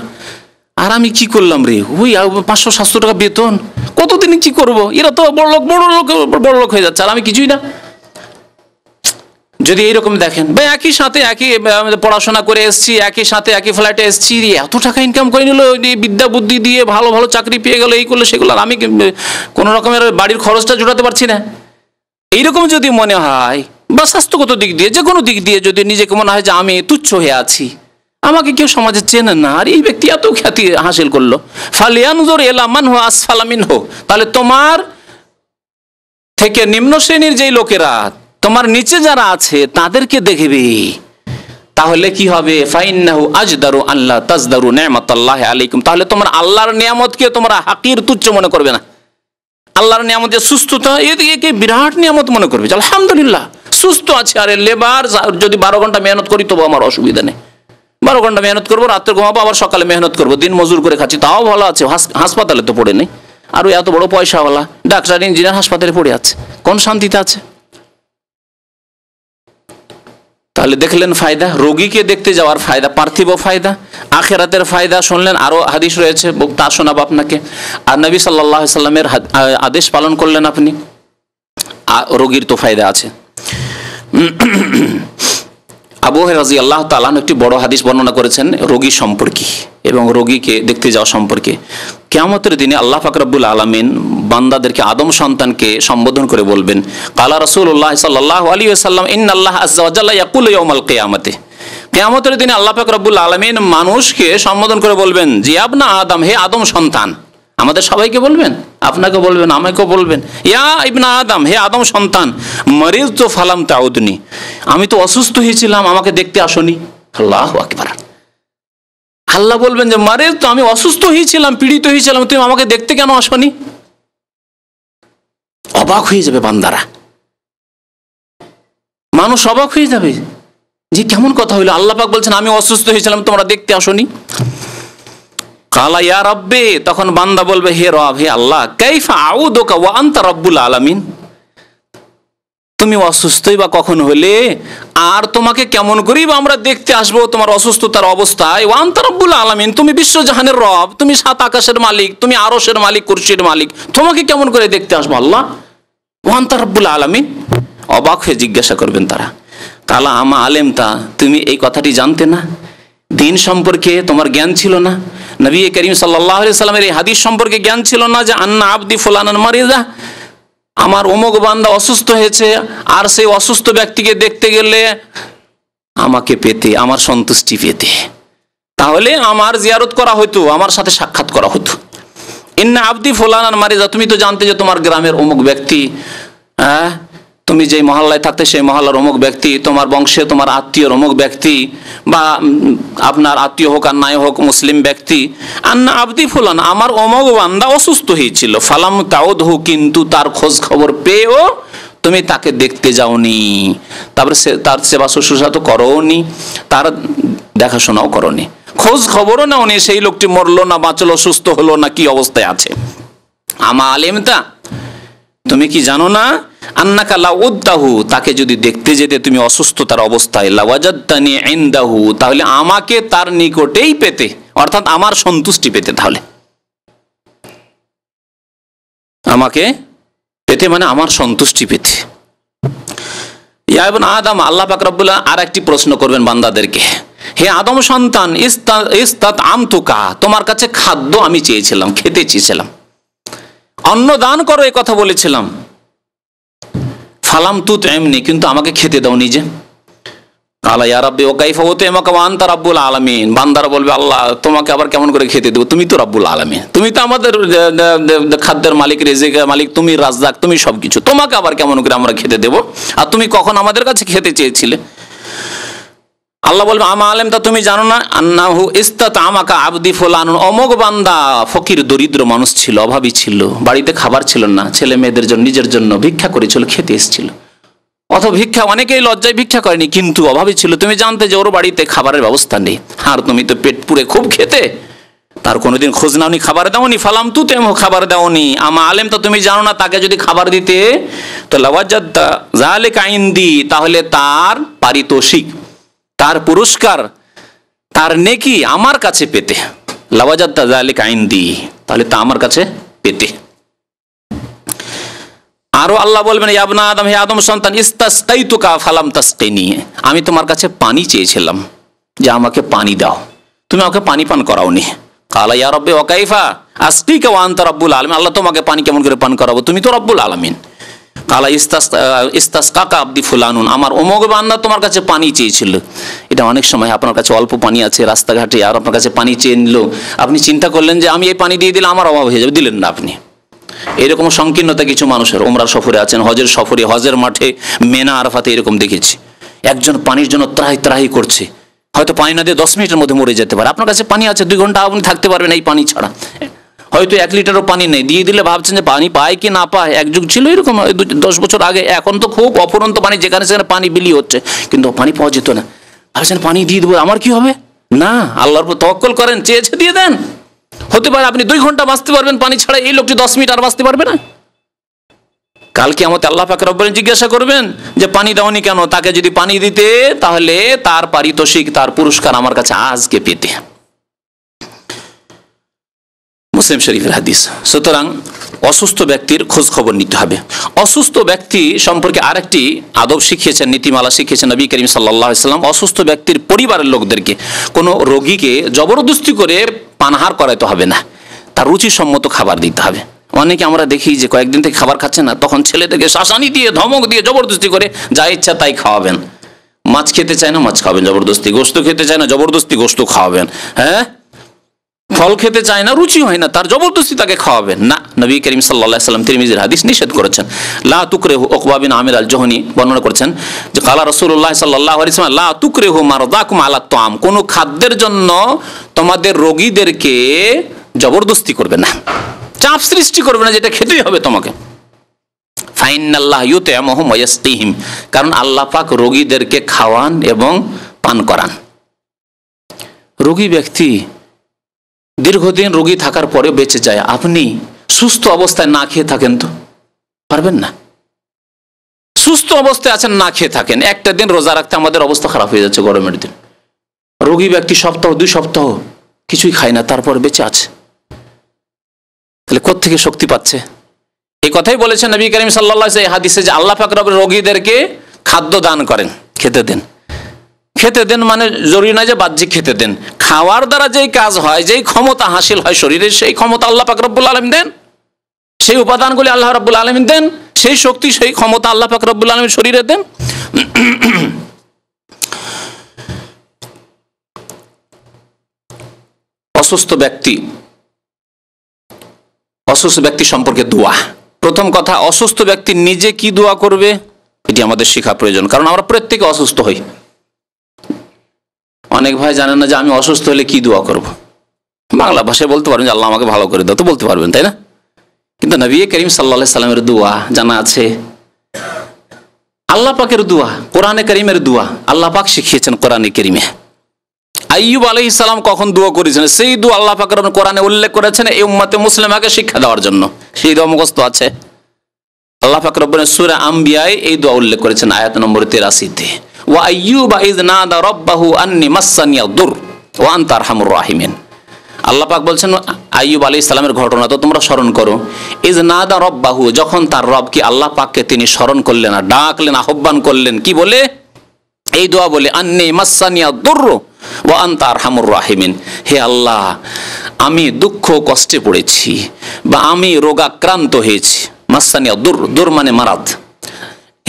আর আমি কি করলাম রে ওই পাঁচশো সাতশো টাকা বেতন কতদিন কি করব এরা তো বড় লোক বড় লোক বড় লোক হয়ে যাচ্ছে আর আমি কিছুই না যদি এইরকম দেখেন ভাই একই সাথে একই পড়াশোনা করে এসছি একই সাথে একই ফ্ল্যাটে এসছি এত টাকা ইনকাম করে নিল বিদ্যা বুদ্ধি দিয়ে ভালো ভালো চাকরি পেয়ে গেল এই করলো সেগুলো আমি কোনো রকমের বাড়ির খরচটা জোটাতে পারছি না এইরকম যদি মনে হয় বা স্বাস্থ্যগত দিক দিয়ে যে কোনো দিক দিয়ে যদি নিজেকে মনে হয় যে আমি তুচ্ছ হয়ে আছি আমাকে কেউ সমাজে চেনে না আর এই ব্যক্তি এত খ্যাতি হাসিল করলো ফালিয়ানজোর এলামান হো আসফালামিন হো তাহলে তোমার থেকে নিম্ন শ্রেণীর যেই লোকেরা তোমার নিচে যারা আছে তাদেরকে দেখবে তাহলে কি হবে ফাইন্নাহু আজদারু আল্লাহ তাজদারু নেমত আল্লাহ আলাইকুম তাহলে তোমার আল্লাহর নিয়ামতকে তোমরা হাকির তুচ্ছ মনে করবে না আল্লাহর নিয়ামতের সুস্থতা এদিকে বিরাট নিয়ামত মনে করবে আলহামদুলিল্লাহ সুস্থ আছে আরে লেবার যদি বারো ঘন্টা মেহনত করি তবু আমার অসুবিধা নেই বারো ঘন্টা মেহনত করবো রাত্রে ঘুমাবো আবার সকালে মেহনত করবো দিন মজুর করে খাচ্ছি তাও ভালো আছে হাসপাতালে তো পড়ে নেই আর এত বড় পয়সাওয়ালা ডাক্তার ইঞ্জিনিয়ার হাসপাতালে পড়ে আছে কোন শান্তিতে আছে তাহলে দেখলেন ফায়দা রোগীকে দেখতে যাওয়ার ফায়দা পার্থিব ফায়দা আখেরাতের ফায়দা শুনলেন আরও হাদিস রয়েছে তা শোনাব আপনাকে আর নবী সাল্লাহ সাল্লামের আদেশ পালন করলেন আপনি রোগীর তো ফায়দা আছে আবু রাজি আল্লাহ তালান একটি বড় হাদিস বর্ণনা করেছেন রোগী সম্পর্কে এবং রোগীকে দেখতে যাওয়া সম্পর্কে কেয়ামতের দিনে আল্লাহ ফাকরাবুল আলমিন বান্দাদেরকে আদম সন্তানকে সম্বোধন করে বলবেন কালা রসুল্লাহ সাল্লাহ আলী সাল্লাম ইন আল্লাহ আজাল্লাকুল কেয়ামতে কেয়ামতের দিনে আল্লাহ ফাকরাবুল আলমিন মানুষকে সম্বোধন করে বলবেন জিয়াবনা আদম হে আদম সন্তান আমাদের সবাইকে বলবেন আপনাকে বলবেন আমাকেও বলবেন ইয়া ইবনা আদম হে আদম সন্তান মরিজ তো ফালাম তাউদনি আমি তো অসুস্থ হয়েছিলাম আমাকে দেখতে আসনি আল্লাহ আকবার আল্লাহ বলবেন যে মরিজ তো আমি অসুস্থ হয়েছিলাম পীড়িত হয়েছিলাম তুমি আমাকে দেখতে কেন আসনি অবাক হয়ে যাবে বান্দারা মানুষ অবাক হয়ে যাবে যে কেমন কথা হইলো পাক বলছেন আমি অসুস্থ হয়েছিলাম তোমরা দেখতে আসনি কালা ইয়া রব্বে তখন বান্দা বলবে হে রব হে আল্লাহ কাইফা আউদোকা ওয়া আন্তা রব্বুল আলামিন তুমি অসুস্থই বা কখন হলে আর তোমাকে কেমন করেই বা আমরা দেখতে আসবো তোমার অসুস্থতার অবস্থায় ওয়ান তারব্বুল আলমিন তুমি বিশ্বজাহানের রব তুমি সাত আকাশের মালিক তুমি আরসের মালিক কুরসির মালিক তোমাকে কেমন করে দেখতে আসবো আল্লাহ ওয়ান তারব্বুল আলমিন অবাক হয়ে জিজ্ঞাসা করবেন তারা কালা আমা আলেম তা তুমি এই কথাটি জানতে না দিন সম্পর্কে তোমার জ্ঞান ছিল না নবী করিম সাল্লাহ সাল্লামের এই হাদিস সম্পর্কে জ্ঞান ছিল না যে আন্না আবদি ফুলানান মারিদা আমার অমুক বান্দা অসুস্থ হয়েছে আর সেই অসুস্থ ব্যক্তিকে দেখতে গেলে আমাকে পেতে আমার সন্তুষ্টি পেতে তাহলে আমার জিয়ারত করা হতো আমার সাথে সাক্ষাৎ করা হতো ইন্না আবদি ফোলানার মারিদা তুমি তো জানতে যে তোমার গ্রামের অমুক ব্যক্তি হ্যাঁ তুমি যেই মহল্লায় থাকতে সেই মহল্লার অমুক ব্যক্তি তোমার বংশে তোমার আত্মীয় অমুক ব্যক্তি বা আপনার আত্মীয় হোক আর নাই হোক মুসলিম ব্যক্তি আন্না আবদি ফুলান আমার অমুক বান্দা অসুস্থ হয়েছিল ফালাম তাওদ হু কিন্তু তার খোঁজ খবর পেয়েও তুমি তাকে দেখতে যাওনি তারপরে সে তার সেবা শুশ্রূষা তো করোনি তার দেখাশোনাও করনি খোঁজ খবরও না উনি সেই লোকটি মরলো না বাঁচলো সুস্থ হলো না কি অবস্থায় আছে আমা আলিমতা তুমি কি জানো না আন্নাকা লাউদ্দাহু তাকে যদি দেখতে যেতে তুমি অসুস্থ তার অবস্থায় লাওয়াজাদ্দানি আইন্দাহু তাহলে আমাকে তার নিকটেই পেতে অর্থাৎ আমার সন্তুষ্টি পেতে তাহলে আমাকে পেতে মানে আমার সন্তুষ্টি পেতে ইয়া এবং আদম আল্লাহ পাকরাবুল্লাহ আর একটি প্রশ্ন করবেন বান্দাদেরকে হে আদম সন্তান ইস্তাত আমতুকা তোমার কাছে খাদ্য আমি চেয়েছিলাম খেতে চেয়েছিলাম অন্ন দান করো এই কথা বলেছিলাম ফালাম তু তেমনি কিন্তু আমাকে খেতে দাও নিজে ও ও তো বান্দারা বলবে আল্লাহ তোমাকে আবার কেমন করে খেতে দেবো তুমি তো রাব্বুল তুমি তো আমাদের খাদ্যের মালিক মালিক তুমি রাজদাক তুমি সব কিছু তোমাকে আবার কেমন করে আমরা খেতে দেবো আর তুমি কখন আমাদের কাছে খেতে চেয়েছিলে আল্লাহ বলবে আমা আলেম তা তুমি জানো না আন্নাহু ইস্তাত আমাকা আবদি ফোলান অমোক বান্দা ফকির দরিদ্র মানুষ ছিল অভাবী ছিল বাড়িতে খাবার ছিল না ছেলে মেয়েদের জন্য নিজের জন্য ভিক্ষা করেছিল খেতে এসেছিল অত ভিক্ষা অনেকেই লজ্জায় ভিক্ষা করেনি কিন্তু অভাবী ছিল তুমি জানতে যে ওর বাড়িতে খাবারের ব্যবস্থা নেই আর তুমি তো পেট পুরে খুব খেতে তার কোনোদিন খোঁজ নাওনি খাবার দাওনি ফালাম তু তেমো খাবার দাওনি আমা আলেম তো তুমি জানো না তাকে যদি খাবার দিতে তো লাওয়াজ্জাদ্দা জাহালে কাইন্দি তাহলে তার পারিতোষিক তার পুরস্কার তার নেকি আমার কাছে পেতে লাওয়াজাত আইন দি তাহলে তা আমার কাছে পেতে আরো আল্লাহ বলবেন ইয়াবনা আদম হে আদম সন্তান তো কা ফালাম তাস্তে নিয়ে আমি তোমার কাছে পানি চেয়েছিলাম যে আমাকে পানি দাও তুমি আমাকে পানি পান করাওনি কালা ইয়া রব্বে ওকাইফা আস্তিকা ওয়ান্তা রব্বুল আলমিন আল্লাহ তোমাকে পানি কেমন করে পান করাবো তুমি তো রব্বুল আলমিন কালা ইস্তাস ইস্তাস কাকা আব্দি ফুলানুন আমার অমোঘ বান্দা তোমার কাছে পানি চেয়েছিল এটা অনেক সময় আপনার কাছে অল্প পানি আছে রাস্তাঘাটে আর আপনার কাছে পানি চেয়ে নিল আপনি চিন্তা করলেন যে আমি এই পানি দিয়ে দিলে আমার অভাব হয়ে যাবে দিলেন না আপনি এরকম সংকীর্ণতা কিছু মানুষের ওমরা সফরে আছেন হজের সফরে হজের মাঠে মেনা আরফাতে এরকম দেখেছি একজন পানির জন্য ত্রাহি ত্রাহি করছে হয়তো পানি না দিয়ে দশ মিনিটের মধ্যে মরে যেতে পারে আপনার কাছে পানি আছে দুই ঘন্টা আপনি থাকতে পারবেন এই পানি ছাড়া হয়তো এক লিটারও পানি নেই দিয়ে দিলে ভাবছেন যে পানি পায় কি না পায় এক যুগ ছিল এরকম দশ বছর আগে এখন তো খুব অপরন্ত পানি যেখানে সেখানে পানি বিলি হচ্ছে কিন্তু পানি পাওয়া যেত না ভাবছেন পানি দিয়ে দেবো আমার কি হবে না আল্লাহর উপর তক্কল করেন চেয়েছে দিয়ে দেন হতে পারে আপনি দুই ঘন্টা বাঁচতে পারবেন পানি ছাড়া এই লোকটি দশ মিনিট আর বাঁচতে পারবে না কালকে আমাদের আল্লাহ পাক রব্বানি জিজ্ঞাসা করবেন যে পানি দাওনি কেন তাকে যদি পানি দিতে তাহলে তার পারিতোষিক তার পুরস্কার আমার কাছে আজকে পেতে মুসলিম শরীফের হাদিস সুতরাং অসুস্থ ব্যক্তির খোঁজ খবর নিতে হবে অসুস্থ ব্যক্তি সম্পর্কে আরেকটি আদব শিখিয়েছেন নীতিমালা শিখিয়েছেন নবী করিম সাল্লাম অসুস্থ ব্যক্তির পরিবারের লোকদেরকে কোনো রোগীকে জবরদস্তি করে পানাহার করাইতে হবে না তার রুচিসম্মত খাবার দিতে হবে অনেকে আমরা দেখি যে কয়েকদিন থেকে খাবার খাচ্ছে না তখন ছেলে থেকে শাসানি দিয়ে ধমক দিয়ে জবরদস্তি করে যা ইচ্ছা তাই খাওয়াবেন মাছ খেতে চায় না মাছ খাওয়াবেন জবরদস্তি গোস্ত খেতে চায় না জবরদস্তি গোস্ত খাওয়াবেন হ্যাঁ ফল খেতে চায় না রুচি হয় না তার জবরদস্তি তাকে খাওয়াবেন না নবী করিম সাল্লা সাল্লাম তিরমিজির হাদিস নিষেধ করেছেন লা তুকরে হু ওকবাবিন আমির আল জহনি বর্ণনা করেছেন যে কালা রসুল্লাহ সাল্লাহ লা তুকরে হু মারদাকুম আলা তাম কোনো খাদ্যের জন্য তোমাদের রোগীদেরকে জবরদস্তি করবে না চাপ সৃষ্টি করবে না যেটা খেতেই হবে তোমাকে ফাইনাল্লাহ কারণ আল্লাহ পাক রোগীদেরকে খাওয়ান এবং পান করান রোগী ব্যক্তি দীর্ঘদিন রোগী থাকার পরে বেঁচে যায় আপনি সুস্থ অবস্থায় না খেয়ে থাকেন তো পারবেন না সুস্থ অবস্থায় আছেন না খেয়ে থাকেন একটা দিন রোজা রাখতে আমাদের অবস্থা খারাপ হয়ে যাচ্ছে গরমের দিন রোগী ব্যক্তি সপ্তাহ দুই সপ্তাহ কিছুই খায় না তারপর বেঁচে আছে তাহলে কোথেকে শক্তি পাচ্ছে এই কথাই বলেছেন নবী করিম সাল্লা হাদিসে যে আল্লাহ ফাকর রোগীদেরকে খাদ্য দান করেন খেতে দেন খেতে দেন মানে জরুরি নয় যে বাহ্যিক খেতে দেন খাওয়ার দ্বারা যেই কাজ হয় যেই ক্ষমতা হাসিল হয় শরীরে সেই ক্ষমতা আল্লাহ পাক রব্বুল আলম দেন সেই উপাদানগুলি আল্লাহ রব্বুল আলম দেন সেই শক্তি সেই ক্ষমতা আল্লাহ পাক রব্বুল আলম শরীরে দেন অসুস্থ ব্যক্তি অসুস্থ ব্যক্তি সম্পর্কে দোয়া প্রথম কথা অসুস্থ ব্যক্তি নিজে কি দোয়া করবে এটি আমাদের শেখা প্রয়োজন কারণ আমরা প্রত্যেকে অসুস্থ হই অনেক ভাই জানেন না যে আমি অসুস্থ হলে কি দোয়া করব। বাংলা ভাষায় বলতে পারবেন যে আল্লাহ আমাকে ভালো করে দাও তো বলতে পারবেন তাই না কিন্তু নবী করিম সাল্লা সাল্লামের দোয়া জানা আছে আল্লাহ পাকের দোয়া কোরআনে করিমের দোয়া আল্লাহ পাক শিখিয়েছেন কোরআনে করিমে আইয়ুব আলহ ইসলাম কখন দোয়া করেছেন সেই দোয়া আল্লাহ পাকের কোরআনে উল্লেখ করেছেন এই উম্মাতে মুসলিমাকে শিক্ষা দেওয়ার জন্য সেই দোয়া মুখস্থ আছে আল্লাহ পাক সুরা আম্বিয়ায় এই দোয়া উল্লেখ করেছেন আয়াত নম্বর তেরাশিতে ওয়া আইয়ুবা ইজ নাদা রব্বাহু আন্নি মাসানিয়া দুর ওয়ান তার হামুর রাহিমিন আল্লাহ পাক বলছেন আইয়ুব আলী ইসলামের ঘটনা তো তোমরা স্মরণ করো ইজ নাদা রব্বাহু যখন তার রবকে আল্লাহ পাককে তিনি স্মরণ করলেন আর ডাকলেন আহ্বান করলেন কি বলে এই দোয়া বলে আন্নি মাসানিয়া দুর্র ও আন্তার হামুর রাহিমিন হে আল্লাহ আমি দুঃখ কষ্টে পড়েছি বা আমি রোগাক্রান্ত হয়েছি মাসানিয়া দুর দুর মানে মারাত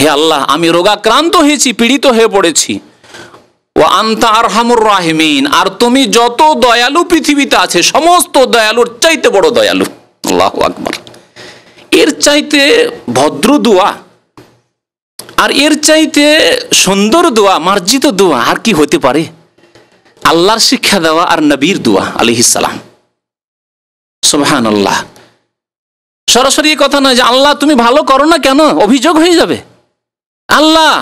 হে আল্লাহ আমি রোগাক্রান্ত হয়েছি পীড়িত হয়ে পড়েছি ও আন্তা আর হামুর রাহমিন আর তুমি যত দয়ালু পৃথিবীতে আছে সমস্ত দয়ালুর চাইতে বড় দয়ালু আল্লাহ আকবর এর চাইতে ভদ্র দোয়া আর এর চাইতে সুন্দর দোয়া মার্জিত দোয়া আর কি হতে পারে আল্লাহর শিক্ষা দেওয়া আর নবীর দোয়া আলিহিসাম সুবহান আল্লাহ সরাসরি কথা নয় যে আল্লাহ তুমি ভালো করো না কেন অভিযোগ হয়ে যাবে আল্লাহ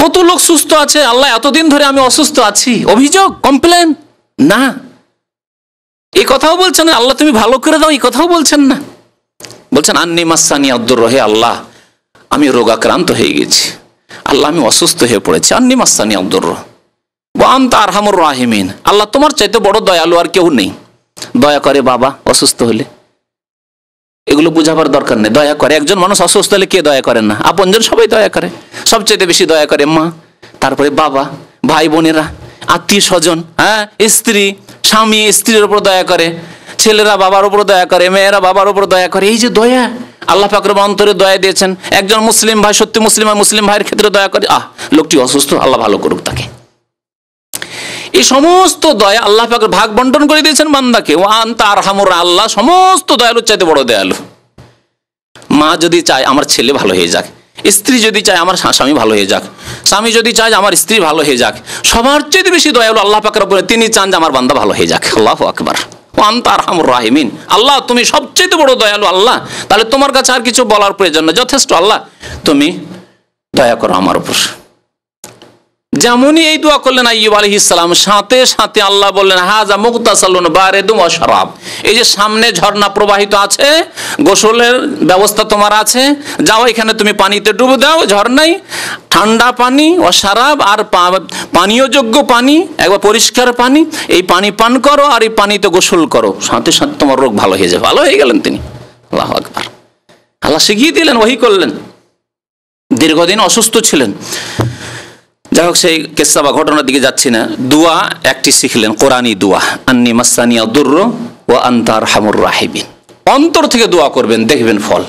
কত লোক সুস্থ আছে আল্লাহ এতদিন ধরে আমি অসুস্থ আছি অভিযোগ কমপ্লেন না এই কথাও বলছেন আল্লাহ তুমি ভালো করে দাও এই কথাও বলছেন না বলছেন আন্নি মাসানি আব্দুর রহে আল্লাহ আমি রোগাক্রান্ত হয়ে গেছি আল্লাহ আমি অসুস্থ হয়ে পড়েছি আন্নি মাসানি আব্দুর রহ আল্লাহ তোমার চাইতে বড় দয়ালু আর কেউ নেই দয়া করে বাবা অসুস্থ হলে এগুলো বোঝাবার দরকার নেই দয়া করে একজন মানুষ অসুস্থ হলে কে দয়া করেন না আপনজন সবাই দয়া করে সবচেয়ে বেশি দয়া করে মা তারপরে বাবা ভাই বোনেরা আত্মীয় স্বজন হ্যাঁ স্ত্রী স্বামী স্ত্রীর ওপর দয়া করে ছেলেরা বাবার ওপর দয়া করে মেয়েরা বাবার ওপর দয়া করে এই যে দয়া আল্লাহ ফাকরব অন্তরে দয়া দিয়েছেন একজন মুসলিম ভাই সত্যি মুসলিম আর মুসলিম ভাইয়ের ক্ষেত্রে দয়া করে আহ লোকটি অসুস্থ আল্লাহ ভালো করুক তাকে এই সমস্ত দয়া আল্লাহ পাকের ভাগ বন্টন করে দিয়েছেন বান্দাকে ও আন তার হামুর আল্লাহ সমস্ত দয়ালুর চাইতে বড় দয়ালু মা যদি চায় আমার ছেলে ভালো হয়ে যাক স্ত্রী যদি চায় আমার স্বামী ভালো হয়ে যাক স্বামী যদি চায় আমার স্ত্রী ভালো হয়ে যাক সবার চেয়ে বেশি দয়ালু আল্লাহ পাকের উপরে তিনি চান যে আমার বান্দা ভালো হয়ে যাক আল্লাহ আকবার রাহিমিন আল্লাহ তুমি সবচেয়ে বড় দয়ালু আল্লাহ তাহলে তোমার কাছে আর কিছু বলার প্রয়োজন না যথেষ্ট আল্লাহ তুমি দয়া করো আমার উপর যেমনই এই দোয়া করলেন আইব আলহ ইসলাম সাথে সাথে আল্লাহ বললেন হাজা মুক্তাসালুন বারেদুম অশরাব এই যে সামনে ঝর্ণা প্রবাহিত আছে গোসলের ব্যবস্থা তোমার আছে যাও এখানে তুমি পানিতে ডুবে দাও ঝর্নাই ঠান্ডা পানি অশারাব আর পানীয় যোগ্য পানি একবার পরিষ্কার পানি এই পানি পান করো আর এই পানিতে গোসল করো সাথে সাথে তোমার রোগ ভালো হয়ে যাবে ভালো হয়ে গেলেন তিনি আল্লাহ আকবার আল্লাহ শিখিয়ে দিলেন ওহি করলেন দীর্ঘদিন অসুস্থ ছিলেন যাই হোক সেই কেসা বা ঘটনার দিকে যাচ্ছি না দুয়া একটি শিখলেন কোরআনী দুয়া আন্নি মাস্তানিয়া দুর্র ও আন্তার হামুর রাহিবিন অন্তর থেকে দোয়া করবেন দেখবেন ফল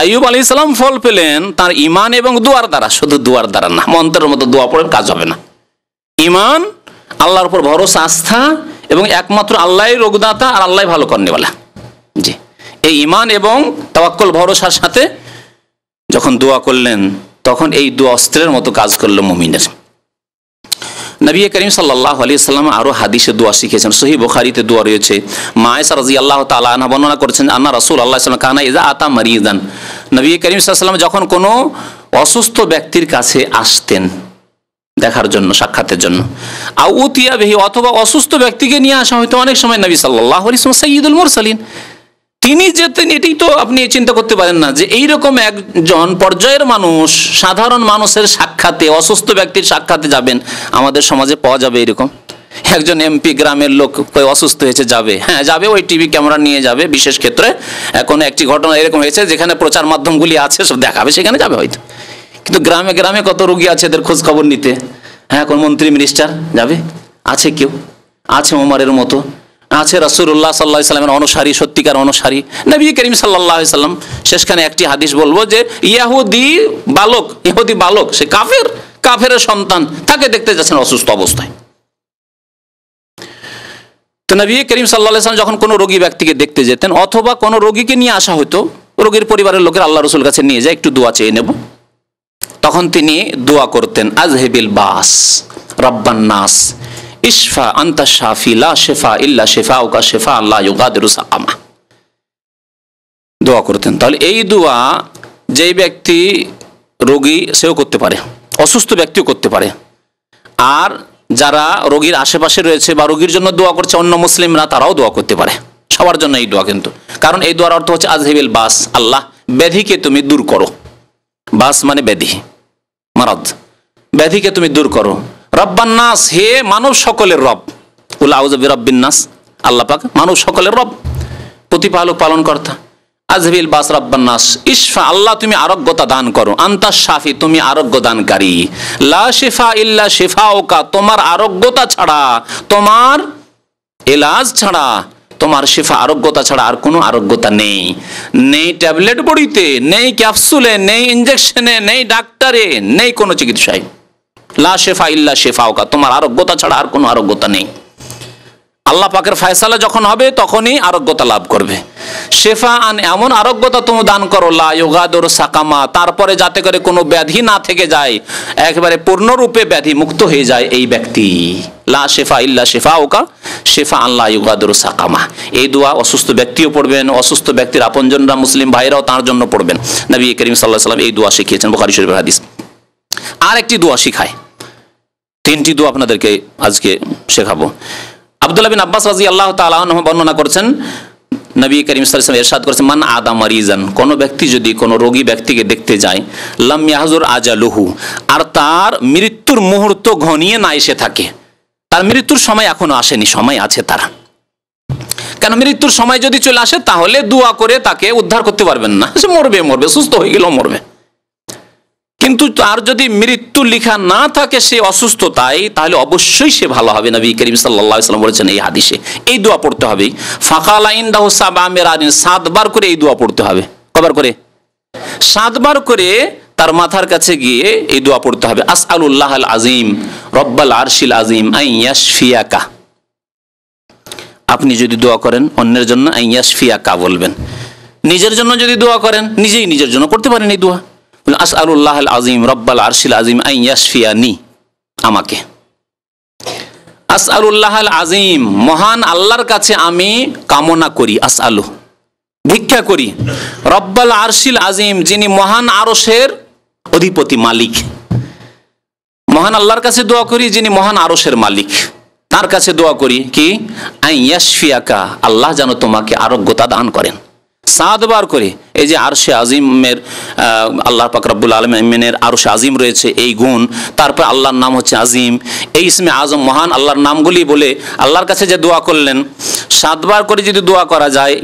আইব আলি ইসলাম ফল পেলেন তার ইমান এবং দুয়ার দ্বারা শুধু দুয়ার দ্বারা না মন্ত্রের মতো দোয়া পড়েন কাজ হবে না ইমান আল্লাহর উপর ভরসা আস্থা এবং একমাত্র আল্লাহ রোগদাতা আর আল্লাহ ভালো করেনেওয়ালা জি এই ইমান এবং তাওয়াক্কল ভরসার সাথে যখন দোয়া করলেন তখন এই দু অস্ত্রের মতো কাজ করলো মুমিনের নবী করিম সাল্লাহ আলি সাল্লাম আরও হাদিসে দোয়া শিখেছেন সহি বোখারিতে দোয়া রয়েছে মায়েসা রাজি আল্লাহ তালা বর্ণনা করেছেন আন্না রসুল আল্লাহ সাল্লাম কানা ইজা আতা মারিদান নবী করিম সাল্লাম যখন কোনো অসুস্থ ব্যক্তির কাছে আসতেন দেখার জন্য সাক্ষাতের জন্য আউ উতিয়া বেহি অথবা অসুস্থ ব্যক্তিকে নিয়ে আসা হয়তো অনেক সময় নবী সাল্লাহ আলি সাল্লাম সঈদুল মুরসালিন তিনি যেতেন এটি তো আপনি চিন্তা করতে পারেন না যে এইরকম একজন পর্যায়ের মানুষ সাধারণ মানুষের সাক্ষাতে অসুস্থ ব্যক্তির সাক্ষাতে যাবেন আমাদের সমাজে পাওয়া যাবে এরকম একজন এমপি গ্রামের লোক অসুস্থ হয়েছে যাবে হ্যাঁ যাবে ওই টিভি ক্যামেরা নিয়ে যাবে বিশেষ ক্ষেত্রে এখন একটি ঘটনা এরকম হয়েছে যেখানে প্রচার মাধ্যমগুলি আছে সব দেখাবে সেখানে যাবে হয়তো কিন্তু গ্রামে গ্রামে কত রুগী আছে এদের খোঁজ খবর নিতে হ্যাঁ কোন মন্ত্রী মিনিস্টার যাবে আছে কেউ আছে ওমারের মতো আছে রসুল্লাহ সাল্লা সাল্লামের অনুসারী সত্যিকার অনুসারী নবী করিম সাল্লাহ সাল্লাম শেষখানে একটি হাদিস বলবো যে ইয়াহুদি বালক ইহুদি বালক সে কাফের কাফের সন্তান তাকে দেখতে যাচ্ছেন অসুস্থ অবস্থায় তো নবী করিম সাল্লাহ সাল্লাম যখন কোনো রোগী ব্যক্তিকে দেখতে যেতেন অথবা কোনো রোগীকে নিয়ে আসা হতো রোগীর পরিবারের লোকের আল্লাহ রসুল কাছে নিয়ে যায় একটু দোয়া চেয়ে নেব তখন তিনি দোয়া করতেন আজ হেবিল বাস রব্বান নাস ইসফা আন্তা শাফি লা শেফা ইল্লা শেফা ওকা শেফা আল্লাহ ইউগাদুসা আমা দোয়া করতেন তাহলে এই দোয়া যেই ব্যক্তি রোগী সেও করতে পারে অসুস্থ ব্যক্তিও করতে পারে আর যারা রোগীর আশেপাশে রয়েছে বা রোগীর জন্য দোয়া করছে অন্য মুসলিমরা তারাও দোয়া করতে পারে সবার জন্য এই দোয়া কিন্তু কারণ এই দোয়ার অর্থ হচ্ছে আজহিবিল বাস আল্লাহ ব্যাধিকে তুমি দূর করো বাস মানে ব্যাধি মারাদ ব্যাধিকে তুমি দূর করো রব্বান্নাস হে মানব সকলের রব উলাউজবি রব্বিন্নাস আল্লাহ পাক মানব সকলের রব প্রতিপালক পালন কর্তা আজবিল বাস রব্বান্নাস ইশফা আল্লাহ তুমি আরোগ্যতা দান করো আন্তা সাফি তুমি আরোগ্য দানকারী লা শেফা ইল্লা শেফা ওকা তোমার আরোগ্যতা ছাড়া তোমার এলাজ ছাড়া তোমার শেফা আরোগ্যতা ছাড়া আর কোনো আরোগ্যতা নেই নেই ট্যাবলেট বড়িতে নেই ক্যাপসুলে নেই ইঞ্জেকশনে নেই ডাক্তারে নেই কোনো চিকিৎসায় লা শেফা ইল্লা শেফাওকা তোমার আরোগ্যতা ছাড়া আর কোনো আরোগ্যতা নেই আল্লাহ পাকের ফয়সালা যখন হবে তখনই আরোগ্যতা লাভ করবে শেফা আন এমন আরোগ্যতা তুমি দান করো লা ইয়োগাদোর সাকামা তারপরে যাতে করে কোনো ব্যাধি না থেকে যায় একবারে পূর্ণরূপে ব্যাধি মুক্ত হয়ে যায় এই ব্যক্তি লা শেফা ইল্লা শেফা ওকা শেফা আল্লাহ সাকামা এই দোয়া অসুস্থ ব্যক্তিও পড়বেন অসুস্থ ব্যক্তির আপনজনরা মুসলিম ভাইরাও তার জন্য পড়বেন নবী করিম সাল্লাহ সাল্লাম এই দোয়া শিখিয়েছেন বোখারি শরীফের হাদিস আর একটি দোয়া শিখায় তিনটি দু আপনাদেরকে আজকে শেখাবো আবদুল্লাহ বিন আব্বাস রাজি আল্লাহ তালন বর্ণনা করছেন নবী করিম সালাম এরশাদ করেছেন মান আদা মারিজান কোনো ব্যক্তি যদি কোনো রোগী ব্যক্তিকে দেখতে যায় লাম ইয়াহাজুর আজালুহু আর তার মৃত্যুর মুহূর্ত ঘনিয়ে না এসে থাকে তার মৃত্যুর সময় এখনো আসেনি সময় আছে তারা কেন মৃত্যুর সময় যদি চলে আসে তাহলে দোয়া করে তাকে উদ্ধার করতে পারবেন না সে মরবে মরবে সুস্থ হয়ে গেলেও মরবে কিন্তু তার যদি মৃত্যু লেখা না থাকে সে অসুস্থতায় তাহলে অবশ্যই সে ভালো হবে নবী করিম সাল্লাম বলেছেন এই হাদিসে এই দোয়া পড়তে হবে ফাঁকা লাইন দাহ সাবামের আদিন সাতবার করে এই দোয়া পড়তে হবে কবার করে সাতবার করে তার মাথার কাছে গিয়ে এই দোয়া পড়তে হবে আস আলুল্লাহ আল আজিম রব্বাল আরশিল আজিম আইয়াসফিয়াকা আপনি যদি দোয়া করেন অন্যের জন্য আইয়াসফিয়াকা বলবেন নিজের জন্য যদি দোয়া করেন নিজেই নিজের জন্য করতে পারেন এই দোয়া আস আল্লাহ আজিম রব্বাল আরশিল আজিম আই ইয়াসফিয়ানি আমাকে আস আল্লাহ আজিম মহান আল্লাহর কাছে আমি কামনা করি আস আলু ভিক্ষা করি রব্বাল আরশিল আজিম যিনি মহান আরশের অধিপতি মালিক মহান আল্লাহর কাছে দোয়া করি যিনি মহান আরশের মালিক তার কাছে দোয়া করি কি আই ইয়াসফিয়াকা আল্লাহ যেন তোমাকে আরোগ্যতা দান করেন সাতবার করে এই যে আরশে আজিমের আল্লাহ পাকরাবুল আলমিনের আরশে আজিম রয়েছে এই গুণ তারপর আল্লাহর নাম হচ্ছে আজিম এই ইসমে আজম মহান আল্লাহর নামগুলি বলে আল্লাহর কাছে যে দোয়া করলেন সাতবার করে যদি দোয়া করা যায়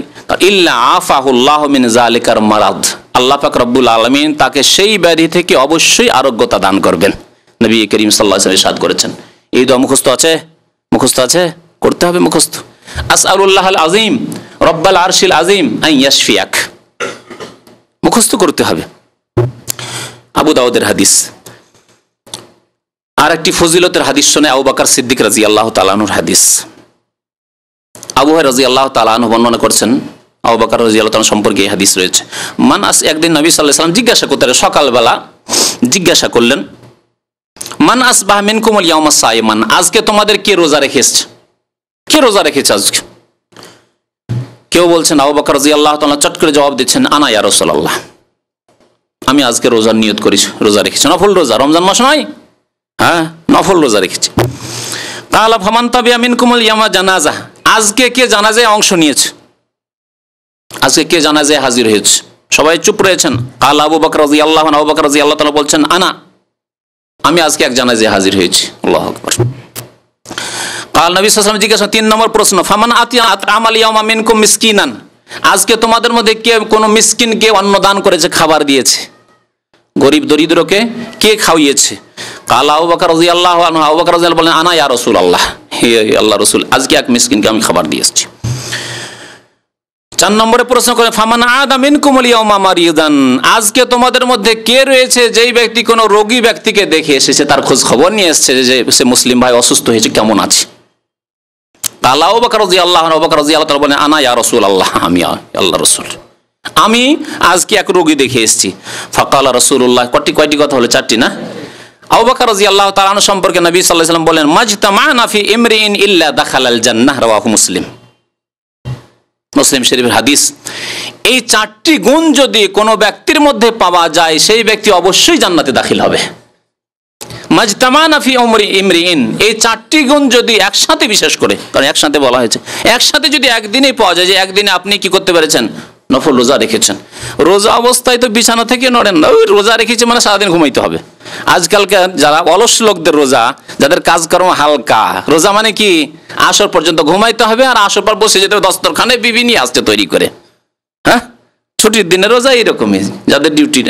ইল্লা আফাহুল্লাহ মিন জালিকার মারাদ আল্লাহ পাক রব্বুল আলমিন তাকে সেই ব্যাধি থেকে অবশ্যই আরোগ্যতা দান করবেন নবী করিম সাল্লাহ সাদ করেছেন এই দোয়া মুখস্থ আছে মুখস্থ আছে করতে হবে মুখস্থ আসআল আজিম রব্বাল আরশিল আজিম মুখস্থ করতে হবে আবু দাউদের হাদিস আর একটি ফজিলতের হাদিস শোনে আবু বাকার সিদ্দিক রাজি আল্লাহ তালানুর হাদিস আবু হাই রাজি আল্লাহ তালানু বর্ণনা করছেন আবু বাকার রাজি আল্লাহ সম্পর্কে এই হাদিস রয়েছে মান আস একদিন নবী সাল্লাহ সাল্লাম জিজ্ঞাসা করতে সকালবেলা জিজ্ঞাসা করলেন মান আস বাহমিন কুমল ইয়ামা সাইমান আজকে তোমাদের কে রোজা রেখেছে কে রোজা রেখেছে আজকে কেউ বলছেন আবু বকর রাজি আল্লাহ তাল্লাহ চট করে জবাব দিচ্ছেন আনা ইয়া রসল আল্লাহ আমি আজকে রোজার নিয়ত করি রোজা রেখেছি নফল রোজা রমজান মাস নয় হ্যাঁ নফল রোজা রেখেছি তাহলে ভমান তবে আমিন কুমল ইয়ামা জানাজা আজকে কে জানাজায় অংশ নিয়েছে আজকে কে জানাজায় হাজির হয়েছে সবাই চুপ রয়েছেন কাল আবু বকর রাজি আল্লাহ আবু বকর রাজি আল্লাহ তালা বলছেন আনা আমি আজকে এক জানাজায় হাজির হয়েছি আল্লাহ আকবর কাল নবী সালাম জিজ্ঞাসা তিন নম্বর প্রশ্ন ফামান আতিয়া আমালিয়া মিনকুম মিসকিনান আজকে তোমাদের মধ্যে কে কোনো মিসকিনকে অন্ন দান করেছে খাবার দিয়েছে গরিব দরিদ্রকে কে খাওয়িয়েছে কাল আউ রাজি আল্লাহ আনহু আউ বাকর রাজি বলেন আনা ইয়া রসুল আল্লাহ হে আল্লাহ রসুল আজকে এক মিসকিনকে আমি খাবার দিয়ে এসেছি চার নম্বরে প্রশ্ন করে ফামান আদা আদামিন কুমলিয়া মারিদান আজকে তোমাদের মধ্যে কে রয়েছে যেই ব্যক্তি কোনো রোগী ব্যক্তিকে দেখে এসেছে তার খোঁজ খবর নিয়ে এসেছে যে সে মুসলিম ভাই অসুস্থ হয়েছে কেমন আছে কালা ওবাকার আল্লাহ ওবাকার আল্লাহ বলে আনা ইয়া রসুল আল্লাহ আমি আল্লাহ রসুল আমি আজকে এক রোগী দেখে এসেছি ফকাল রসুল্লাহ কটি কয়টি কথা হলো চারটি না সম্পর্কে বলেন মুসলিম মুসলিম শরীফের হাদিস এই চারটি গুণ যদি ব্যক্তির মধ্যে পাওয়া যায় সেই ব্যক্তি অবশ্যই জান্নাতে দাখিল হবে মাজতামানা ফি অমরি ইমরিন এই চারটি গুণ যদি একসাথে বিশেষ করে কারণ একসাথে বলা হয়েছে একসাথে যদি একদিনেই পাওয়া যায় যে একদিনে আপনি কি করতে পেরেছেন নফল রোজা রেখেছেন রোজা অবস্থায় তো বিছানা থেকে নড়েন না ওই রোজা রেখেছে মানে সারাদিন ঘুমাইতে হবে আজকালকে যারা অলস লোকদের রোজা যাদের কাজকর্ম হালকা রোজা মানে কি আসর পর্যন্ত ঘুমাইতে হবে আর আসর পর বসে যেতে দস্তরখানে বিবি আসতে তৈরি করে হ্যাঁ ছুটির দিনে রোজা এরকমই যাদের ডিউটি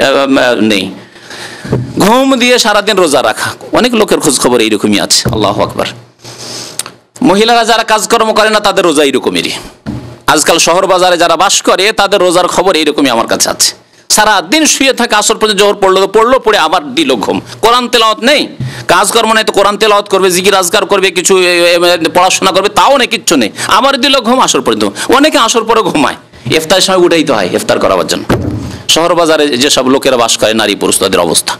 নেই ঘুম দিয়ে সারাদিন রোজা রাখা অনেক লোকের খোঁজ খবর এইরকমই আছে আল্লাহ আকবর মহিলারা যারা কাজকর্ম করে না তাদের রোজা এইরকমেরই আজকাল শহর বাজারে যারা বাস করে তাদের রোজার খবর এইরকমই আমার কাছে আছে সারা দিন শুয়ে থাকে আসর পর্যন্ত জোহর পড়লো তো পড়লো পড়ে আবার দিল ঘুম কোরআন তেলাওয়াত নেই কাজকর্ম নেই তো কোরআন তেলাওয়াত করবে জিকির রাজগার করবে কিছু পড়াশোনা করবে তাও নেই কিচ্ছু নেই আমার দিল ঘুম আসর পর্যন্ত অনেকে আসর পরে ঘুমায় ইফতারের সময় উঠাইতে হয় ইফতার করাবার জন্য শহর বাজারে যেসব লোকেরা বাস করে নারী পুরুষ তাদের অবস্থা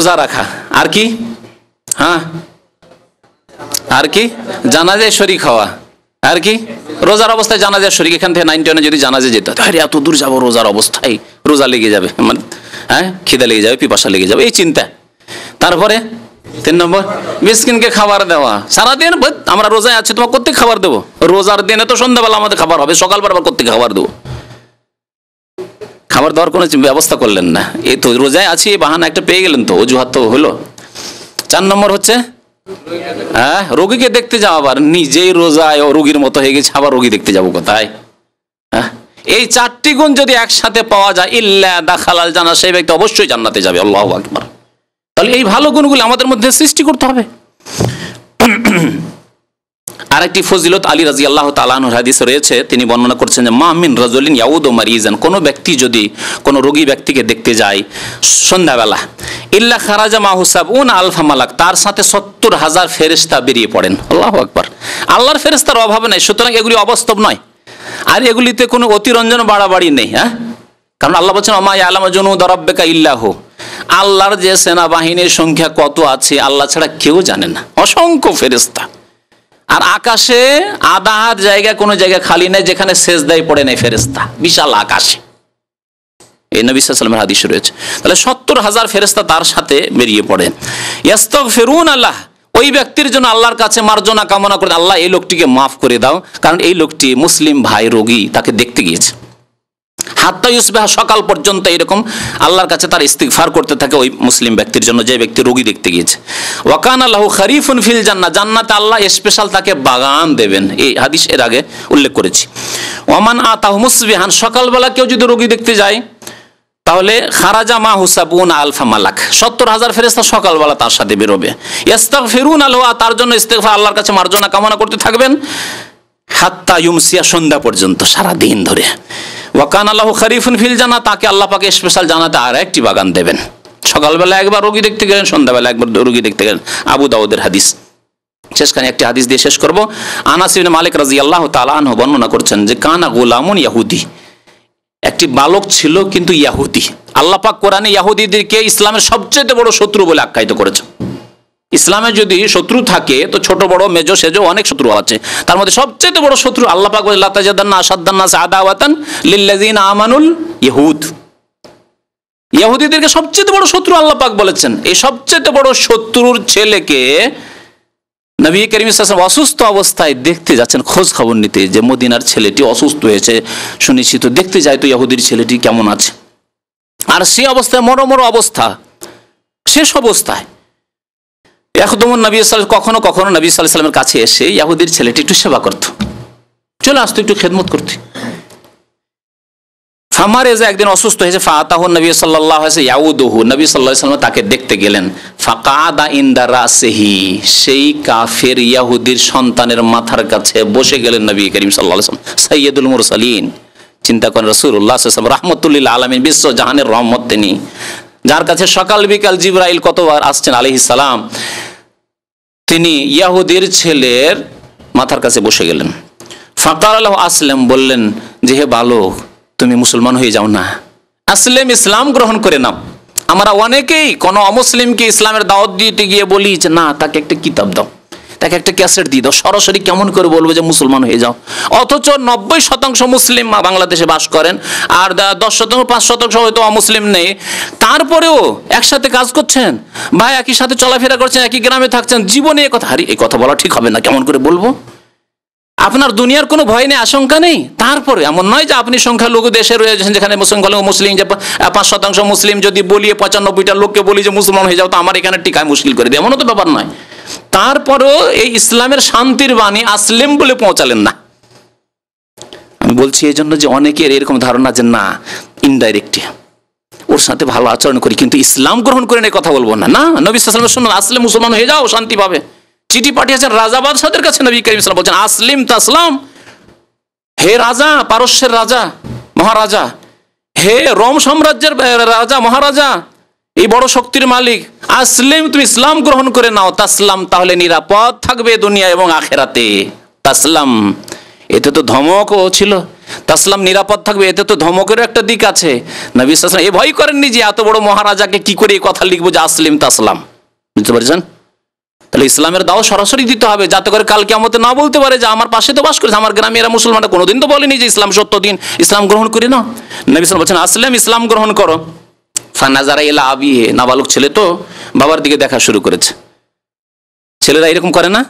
রোজা রাখা আর কি হ্যাঁ আর কি জানাজায় শরিক হওয়া আর কি রোজার অবস্থায় জানাজায় শরিক এখান থেকে নাইন টেনে যদি জানাজে যেত এত দূর যাবো রোজার অবস্থায় রোজা লেগে যাবে মানে হ্যাঁ খিদা লেগে যাবে পিপাসা লেগে যাবে এই চিন্তা তারপরে তিন নম্বর মিসকিনকে খাবার দেওয়া সারাদিন আমরা রোজায় আছি তোমার করতে খাবার দেবো রোজার দিনে তো সন্ধ্যাবেলা আমাদের খাবার হবে সকালবেলা আবার করতে খাবার দেবো খাবার দেওয়ার কোনো ব্যবস্থা করলেন না এই তো রোজায় আছি বাহানা একটা পেয়ে গেলেন তো অজুহাত তো হলো চার নম্বর হচ্ছে হ্যাঁ রোগীকে দেখতে যাওয়া আবার নিজেই রোজায় ও রোগীর মতো হয়ে গেছে আবার রোগী দেখতে যাব কোথায় হ্যাঁ এই চারটি গুণ যদি একসাথে পাওয়া যায় ইল্লা দাখালাল জানা সেই ব্যক্তি অবশ্যই জান্নাতে যাবে আল্লাহ আকবার তাহলে এই ভালো গুণগুলো আমাদের মধ্যে সৃষ্টি করতে হবে আরেকটি ফজিলত আলী রাজি আল্লাহ তালানুর হাদিস রয়েছে তিনি বর্ণনা করছেন যে মামিন রাজলিন ইয়াউদ ও মারিজান কোনো ব্যক্তি যদি কোনো রোগী ব্যক্তিকে দেখতে যায় সন্ধ্যাবেলা ইল্লা খারাজা মাহুসাব উন আলফা মালাক তার সাথে সত্তর হাজার ফেরিস্তা বেরিয়ে পড়েন আল্লাহ আকবর আল্লাহর ফেরিস্তার অভাব নেই সুতরাং এগুলি অবস্তব নয় আর এগুলিতে কোনো অতিরঞ্জন বাড়াবাড়ি নেই হ্যাঁ কারণ আল্লাহ বলছেন অমা আলাম জনু দরাব্বেকা ইল্লাহ আল্লাহর যে সেনাবাহিনীর সংখ্যা কত আছে আল্লাহ ছাড়া কেউ জানে না অসংখ্য ফেরিস্তা আর আকাশে আধা হাত জায়গা কোনো জায়গা খালি নেই যেখানে শেষ দেয় পড়ে নেই ফেরেস্তা বিশাল আকাশে এই নবী সাল্লামের হাদিস রয়েছে তাহলে সত্তর হাজার ফেরেস্তা তার সাথে বেরিয়ে পড়ে ইয়াস্তক ফেরুন আল্লাহ ওই ব্যক্তির জন্য আল্লাহর কাছে মার্জনা কামনা করে আল্লাহ এই লোকটিকে মাফ করে দাও কারণ এই লোকটি মুসলিম ভাই রোগী তাকে দেখতে গিয়েছে হাত্তা ইউসবাহ সকাল পর্যন্ত এরকম আল্লাহর কাছে তার ইস্তিকফার করতে থাকে ওই মুসলিম ব্যক্তির জন্য যে ব্যক্তি রোগী দেখতে গিয়েছে ওয়াকান আল্লাহ খারিফুন ফিল জান্না জান্নাতে আল্লাহ স্পেশাল তাকে বাগান দেবেন এই হাদিস এর আগে উল্লেখ করেছি ওমান আতাহ মুসবিহান সকালবেলা কেউ যদি রোগী দেখতে যায় তাহলে খারাজা মা হুসাবুন আলফা মালাক সত্তর হাজার ফেরেস্তা সকালবেলা তার সাথে বেরোবে ইস্তাক ফিরুন আলহা তার জন্য ইস্তেফা আল্লাহর কাছে মার্জনা কামনা করতে থাকবেন হাত্তা ইউমসিয়া সন্ধ্যা পর্যন্ত সারা দিন ধরে ওয়াকান আল্লাহ খারিফুন ফিল জানা তাকে আল্লাহ পাকে স্পেশাল জানাতে আর একটি বাগান দেবেন সকালবেলা একবার রুগী দেখতে গেলেন সন্ধ্যাবেলা একবার রুগী দেখতে গেলেন আবু দাউদের হাদিস শেষখানে একটি হাদিস দিয়ে শেষ করব আনাসিবিন মালিক রাজি আল্লাহ তালাহ বর্ণনা করছেন যে কানা গোলামুন ইয়াহুদি একটি বালক ছিল কিন্তু ইয়াহুদি আল্লাপাক কোরআনে ইয়াহুদিদেরকে ইসলামের সবচেয়ে বড় শত্রু বলে আখ্যায়িত করেছে ইসলামে যদি শত্রু থাকে তো ছোট বড় মেজো সেজো অনেক শত্রু আছে তার মধ্যে সবচেয়ে বড় শত্রু আল্লাহ পাক লাতাজাদান্না আসাদ্দান্নাস আদাওয়াতান লিল্লাযিন আমানুল ইহুদ ইহুদিদেরকে সবচেয়ে বড় শত্রু আল্লাহ পাক বলেছেন এই সবচেয়ে বড় শত্রুর ছেলেকে নবী করিম অসুস্থ অবস্থায় দেখতে যাচ্ছেন খোঁজ খবর নিতে যে মদিনার ছেলেটি অসুস্থ হয়েছে শুনেছি তো দেখতে যায় তো ইহুদির ছেলেটি কেমন আছে আর সে অবস্থায় মরমর অবস্থা শেষ অবস্থায় একদম নবী সাল কখনো কখনো নবী সাল সাল্লামের কাছে এসে ইয়াহুদের ছেলেটি একটু সেবা করত চলে আসতো একটু খেদমত করতে ফামার এজা একদিন অসুস্থ হয়েছে ফাতাহ নবী সাল্লাহ ইয়াউদহু নবী সাল্লাহ সাল্লাম তাকে দেখতে গেলেন ফাকাদা ইন্দা রাসেহি সেই কাফের ইয়াহুদির সন্তানের মাথার কাছে বসে গেলেন নবী করিম সাল্লাহ সাল্লাম সৈয়দুল মুরসালিন চিন্তা করেন রসুল্লাহ সাল্লাম রহমতুল্লিল্লা আলমিন বিশ্ব জাহানের রহমত তিনি যার কাছে সকাল বিকাল জিব্রাইল কতবার আসছেন আলহিসাল্লাম তিনি ইয়াহুদির ছেলের মাথার কাছে বসে গেলেন ফাঁকার আল্লাহ আসলেম বললেন যে হে বালক তুমি মুসলমান হয়ে যাও না আসলেম ইসলাম গ্রহণ করে নাও আমরা অনেকেই কোনো অমুসলিমকে ইসলামের দাওয়াত দিতে গিয়ে বলি যে না তাকে একটা কিতাব দাও তাকে একটা ক্যাসেট দিয়ে দাও সরাসরি কেমন করে বলবো যে মুসলমান হয়ে যাও অথচ নব্বই শতাংশ মুসলিম বাংলাদেশে বাস করেন আর দশ শতাংশ পাঁচ শতাংশ হয়তো অমুসলিম নেই তারপরেও একসাথে কাজ করছেন ভাই একই সাথে চলাফেরা করছেন একই গ্রামে থাকছেন জীবনে কথা হারি এই কথা বলা ঠিক হবে না কেমন করে বলবো আপনার দুনিয়ার কোনো ভয় নেই আশঙ্কা নেই তারপরে এমন নয় যে আপনি সংখ্যালঘু দেশে রয়েছেন যেখানে সংখ্যালঘু মুসলিম যে পাঁচ শতাংশ মুসলিম যদি বলিয়ে পঁচানব্বইটা লোককে বলি যে মুসলমান হয়ে যাও তো আমার এখানে টিকায় মুশকিল করে দেয় এমনও তো ব্যাপার নয় তারপরেও এই ইসলামের শান্তির বাণী আসলেম বলে পৌঁছালেন না আমি বলছি এই জন্য যে অনেকের এরকম ধারণা যে না ইনডাইরেক্টে ওর সাথে ভালো আচরণ করি কিন্তু ইসলাম গ্রহণ করে কথা বলবো না না নবী সাল্লাম শুনুন আসলে মুসলমান হয়ে যাও শান্তি পাবে চিঠি পাঠিয়েছেন রাজা বাদশাহের কাছে নবী করিম ইসলাম বলছেন আসলিম তাসলাম হে রাজা পারস্যের রাজা মহারাজা হে রোম সাম্রাজ্যের রাজা মহারাজা এই বড় শক্তির মালিক আসলিম তুমি ইসলাম গ্রহণ করে নাও তাসলাম তাহলে নিরাপদ থাকবে দুনিয়া এবং আখেরাতে তাসলাম এতে তো ধমকও ছিল তাসলাম নিরাপদ থাকবে এতে তো ধমকেরও একটা দিক আছে নবী ইসলাম এ ভয় করেননি যে এত বড় মহারাজাকে কি করে এই কথা লিখবো যে আসলিম তাসলাম বুঝতে পারছেন তাহলে ইসলামের দাও সরাসরি দিতে হবে যাতে করে কালকে আমাকে না বলতে পারে যে আমার পাশে তো বাস করেছে আমার গ্রামে এরা মুসলমানরা কোনোদিন তো বলেনি যে ইসলাম সত্য দিন ইসলাম গ্রহণ করি না নবী ইসলাম বলছেন আসলাম ইসলাম গ্রহণ করো ফানাজারা এলা আবিয়ে নাবালক ছেলে তো বাবার দিকে দেখা শুরু করেছে ছেলেরা এরকম করে না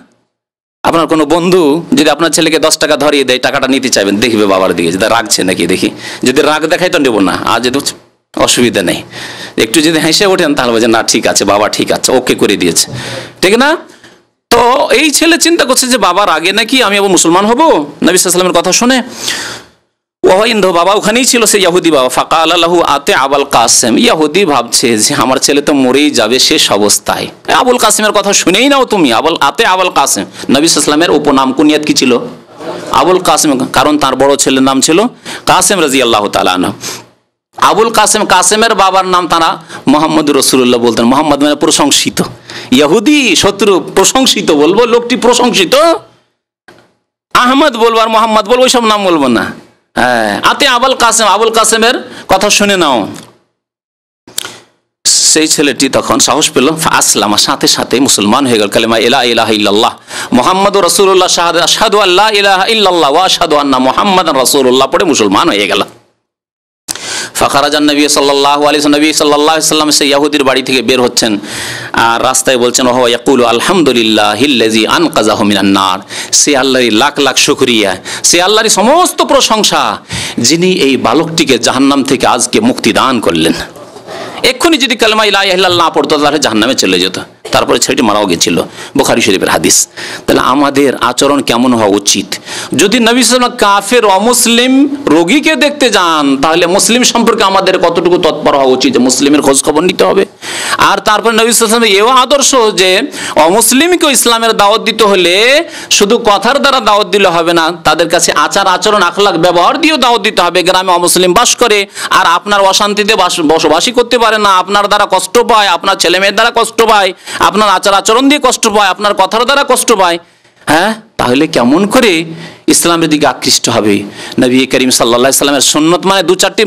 আপনার কোনো বন্ধু যদি আপনার ছেলেকে দশ টাকা ধরিয়ে দেয় টাকাটা নিতে চাইবেন দেখবে বাবার দিকে যদি রাগছে নাকি দেখি যদি রাগ দেখাই তো নেবো না আর যদি অসুবিধা নেই একটু যদি হেসে ওঠেন তাহলে বলছে না ঠিক আছে বাবা ঠিক আছে ওকে করে দিয়েছে ঠিক না তো এই ছেলে চিন্তা করছে যে বাবার আগে নাকি আমি আবার মুসলমান হব নবী সাল্লামের কথা শুনে ইন্দো বাবা ওখানেই ছিল সে ইয়াহুদি বাবা ফাঁকা আল্লাহ আতে আবাল কাসেম ইয়াহুদি ভাবছে যে আমার ছেলে তো মরেই যাবে শেষ অবস্থায় আবুল কাসেমের কথা শুনেই নাও তুমি আবল আতে আবাল কাসেম নবী ইসলামের উপনাম কুনিয়াত কি ছিল আবুল কাসেম কারণ তার বড় ছেলের নাম ছিল কাসেম রাজি আল্লাহ তালানা আবুল কাসেম কাসেমের বাবার নাম তারা মোহাম্মদ রসুল্লাহ বলতেন মোহাম্মদ মানে প্রশংসিত ইহুদি শত্রু প্রশংসিত বলবো লোকটি প্রশংসিত আহমদ বলবো আর মোহাম্মদ বলবো ওইসব নাম বলবো না হ্যাঁ আতে আবুল কাসেম আবুল কাসেমের কথা শুনে নাও সেই ছেলেটি তখন সাহস পেল আসলামা সাথে সাথে মুসলমান হয়ে গেল কালেমা ইলা ইলাহ ইল্লাল্লাহ মোহাম্মদ রসুল্লাহ শাহাদ আসাদু আল্লাহ ইলাহ ইল্লাল্লাহ ওয়া আসাদু আন্না মোহাম্মদ রসুল্লাহ পরে মুসলমান হয়ে গেলাম ফখারাজান নবী সাল্লাহ আলী নবী সাল্লাহ সাল্লাম সেই ইয়াহুদির বাড়ি থেকে বের হচ্ছেন আর রাস্তায় বলছেন ওহ ইয়াকুল আলহামদুলিল্লাহ হিল্লেজি আন কাজাহমিনান্নার সে আল্লাহরই লাখ লাখ শুক্রিয়া সে আল্লাহরই সমস্ত প্রশংসা যিনি এই বালকটিকে জাহান্নাম থেকে আজকে মুক্তি দান করলেন এক্ষুনি যদি কালমা ইলা ইহ্লাল না পড়তো তাহলে জাহান্নামে চলে যেত তারপরে ছেলেটি মারাও গেছিল বোখারি শরীফের হাদিস তাহলে আমাদের আচরণ কেমন হওয়া উচিত যদি নবী সালাম কাফের অমুসলিম রোগীকে দেখতে যান তাহলে মুসলিম সম্পর্কে আমাদের কতটুকু তৎপর হওয়া উচিত মুসলিমের খোঁজ খবর নিতে হবে আর তারপরে নবী এও আদর্শ যে অমুসলিমকে ইসলামের দাওয়াত দিতে হলে শুধু কথার দ্বারা দাওয়াত দিলে হবে না তাদের কাছে আচার আচরণ আখলাক ব্যবহার দিয়েও দাওয়াত দিতে হবে গ্রামে অমুসলিম বাস করে আর আপনার অশান্তিতে বসবাসই করতে পারে না আপনার দ্বারা কষ্ট পায় আপনার ছেলেমেয়ের দ্বারা কষ্ট পায় আপনার আচার আচরণ দিয়ে কষ্ট পায় আপনার কথার দ্বারা কষ্ট পায় হ্যাঁ তাহলে কেমন করে ইসলামের দিকে আকৃষ্ট হবে নবী করিম সাল্লা সাল্লামের সুন্নত মানে দু চারটি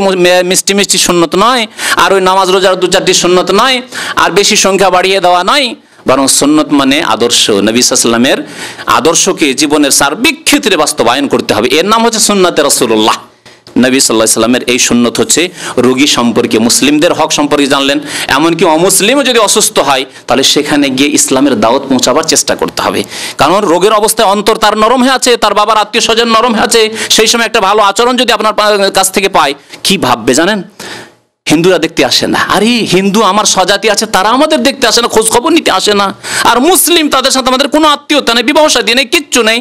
মিষ্টি মিষ্টি সুন্নত নয় আর ওই নামাজ রোজার দু চারটি সুন্নত নয় আর বেশি সংখ্যা বাড়িয়ে দেওয়া নয় বরং সুন্নত মানে আদর্শ নবী সাল্লামের আদর্শকে জীবনের সার্বিক ক্ষেত্রে বাস্তবায়ন করতে হবে এর নাম হচ্ছে সুন্নাতে রসুল্লাহ নবী সাল্লাহ সাল্লামের এই সুন্নত হচ্ছে রোগী সম্পর্কে মুসলিমদের হক সম্পর্কে জানলেন এমনকি অমুসলিমও যদি অসুস্থ হয় তাহলে সেখানে গিয়ে ইসলামের দাওয়াত পৌঁছাবার চেষ্টা করতে হবে কারণ রোগের অবস্থায় অন্তর তার নরম হয়ে আছে তার বাবার আত্মীয় স্বজন নরম হয়ে আছে সেই সময় একটা ভালো আচরণ যদি আপনার কাছ থেকে পায় কি ভাববে জানেন হিন্দুরা দেখতে আসে না আরে হিন্দু আমার স্বজাতি আছে তারা আমাদের দেখতে আসে না খোঁজ খবর নিতে আসে না আর মুসলিম তাদের সাথে আমাদের কোনো আত্মীয়তা নেই বিবাহ সাদী নেই কিচ্ছু নেই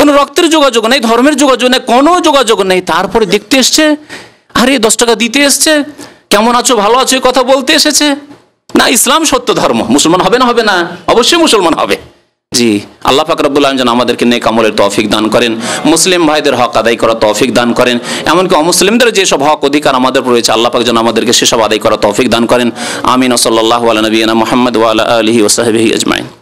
কোনো রক্তের যোগাযোগ নেই ধর্মের যোগাযোগ নেই কোনো যোগাযোগ নেই তারপরে দেখতে এসছে আরে দশ টাকা দিতে এসছে কেমন আছো ভালো আছো এই কথা বলতে এসেছে না ইসলাম সত্য ধর্ম মুসলমান হবে না হবে না অবশ্যই মুসলমান হবে জি আল্লাহ ফাকরাবুল আলম যেন আমাদেরকে নেক আমলের তৌফিক দান করেন মুসলিম ভাইদের হক আদায় করা তৌফিক দান করেন এমনকি অমুসলিমদের যেসব হক অধিকার আমাদের রয়েছে আল্লাহ পাক যেন আমাদেরকে সেসব আদায় করা তৌফিক দান করেন আমিন ওসল্লাহ আলা নবীনা মোহাম্মদ ওয়ালা আলহি ওসাহবি আজমাইন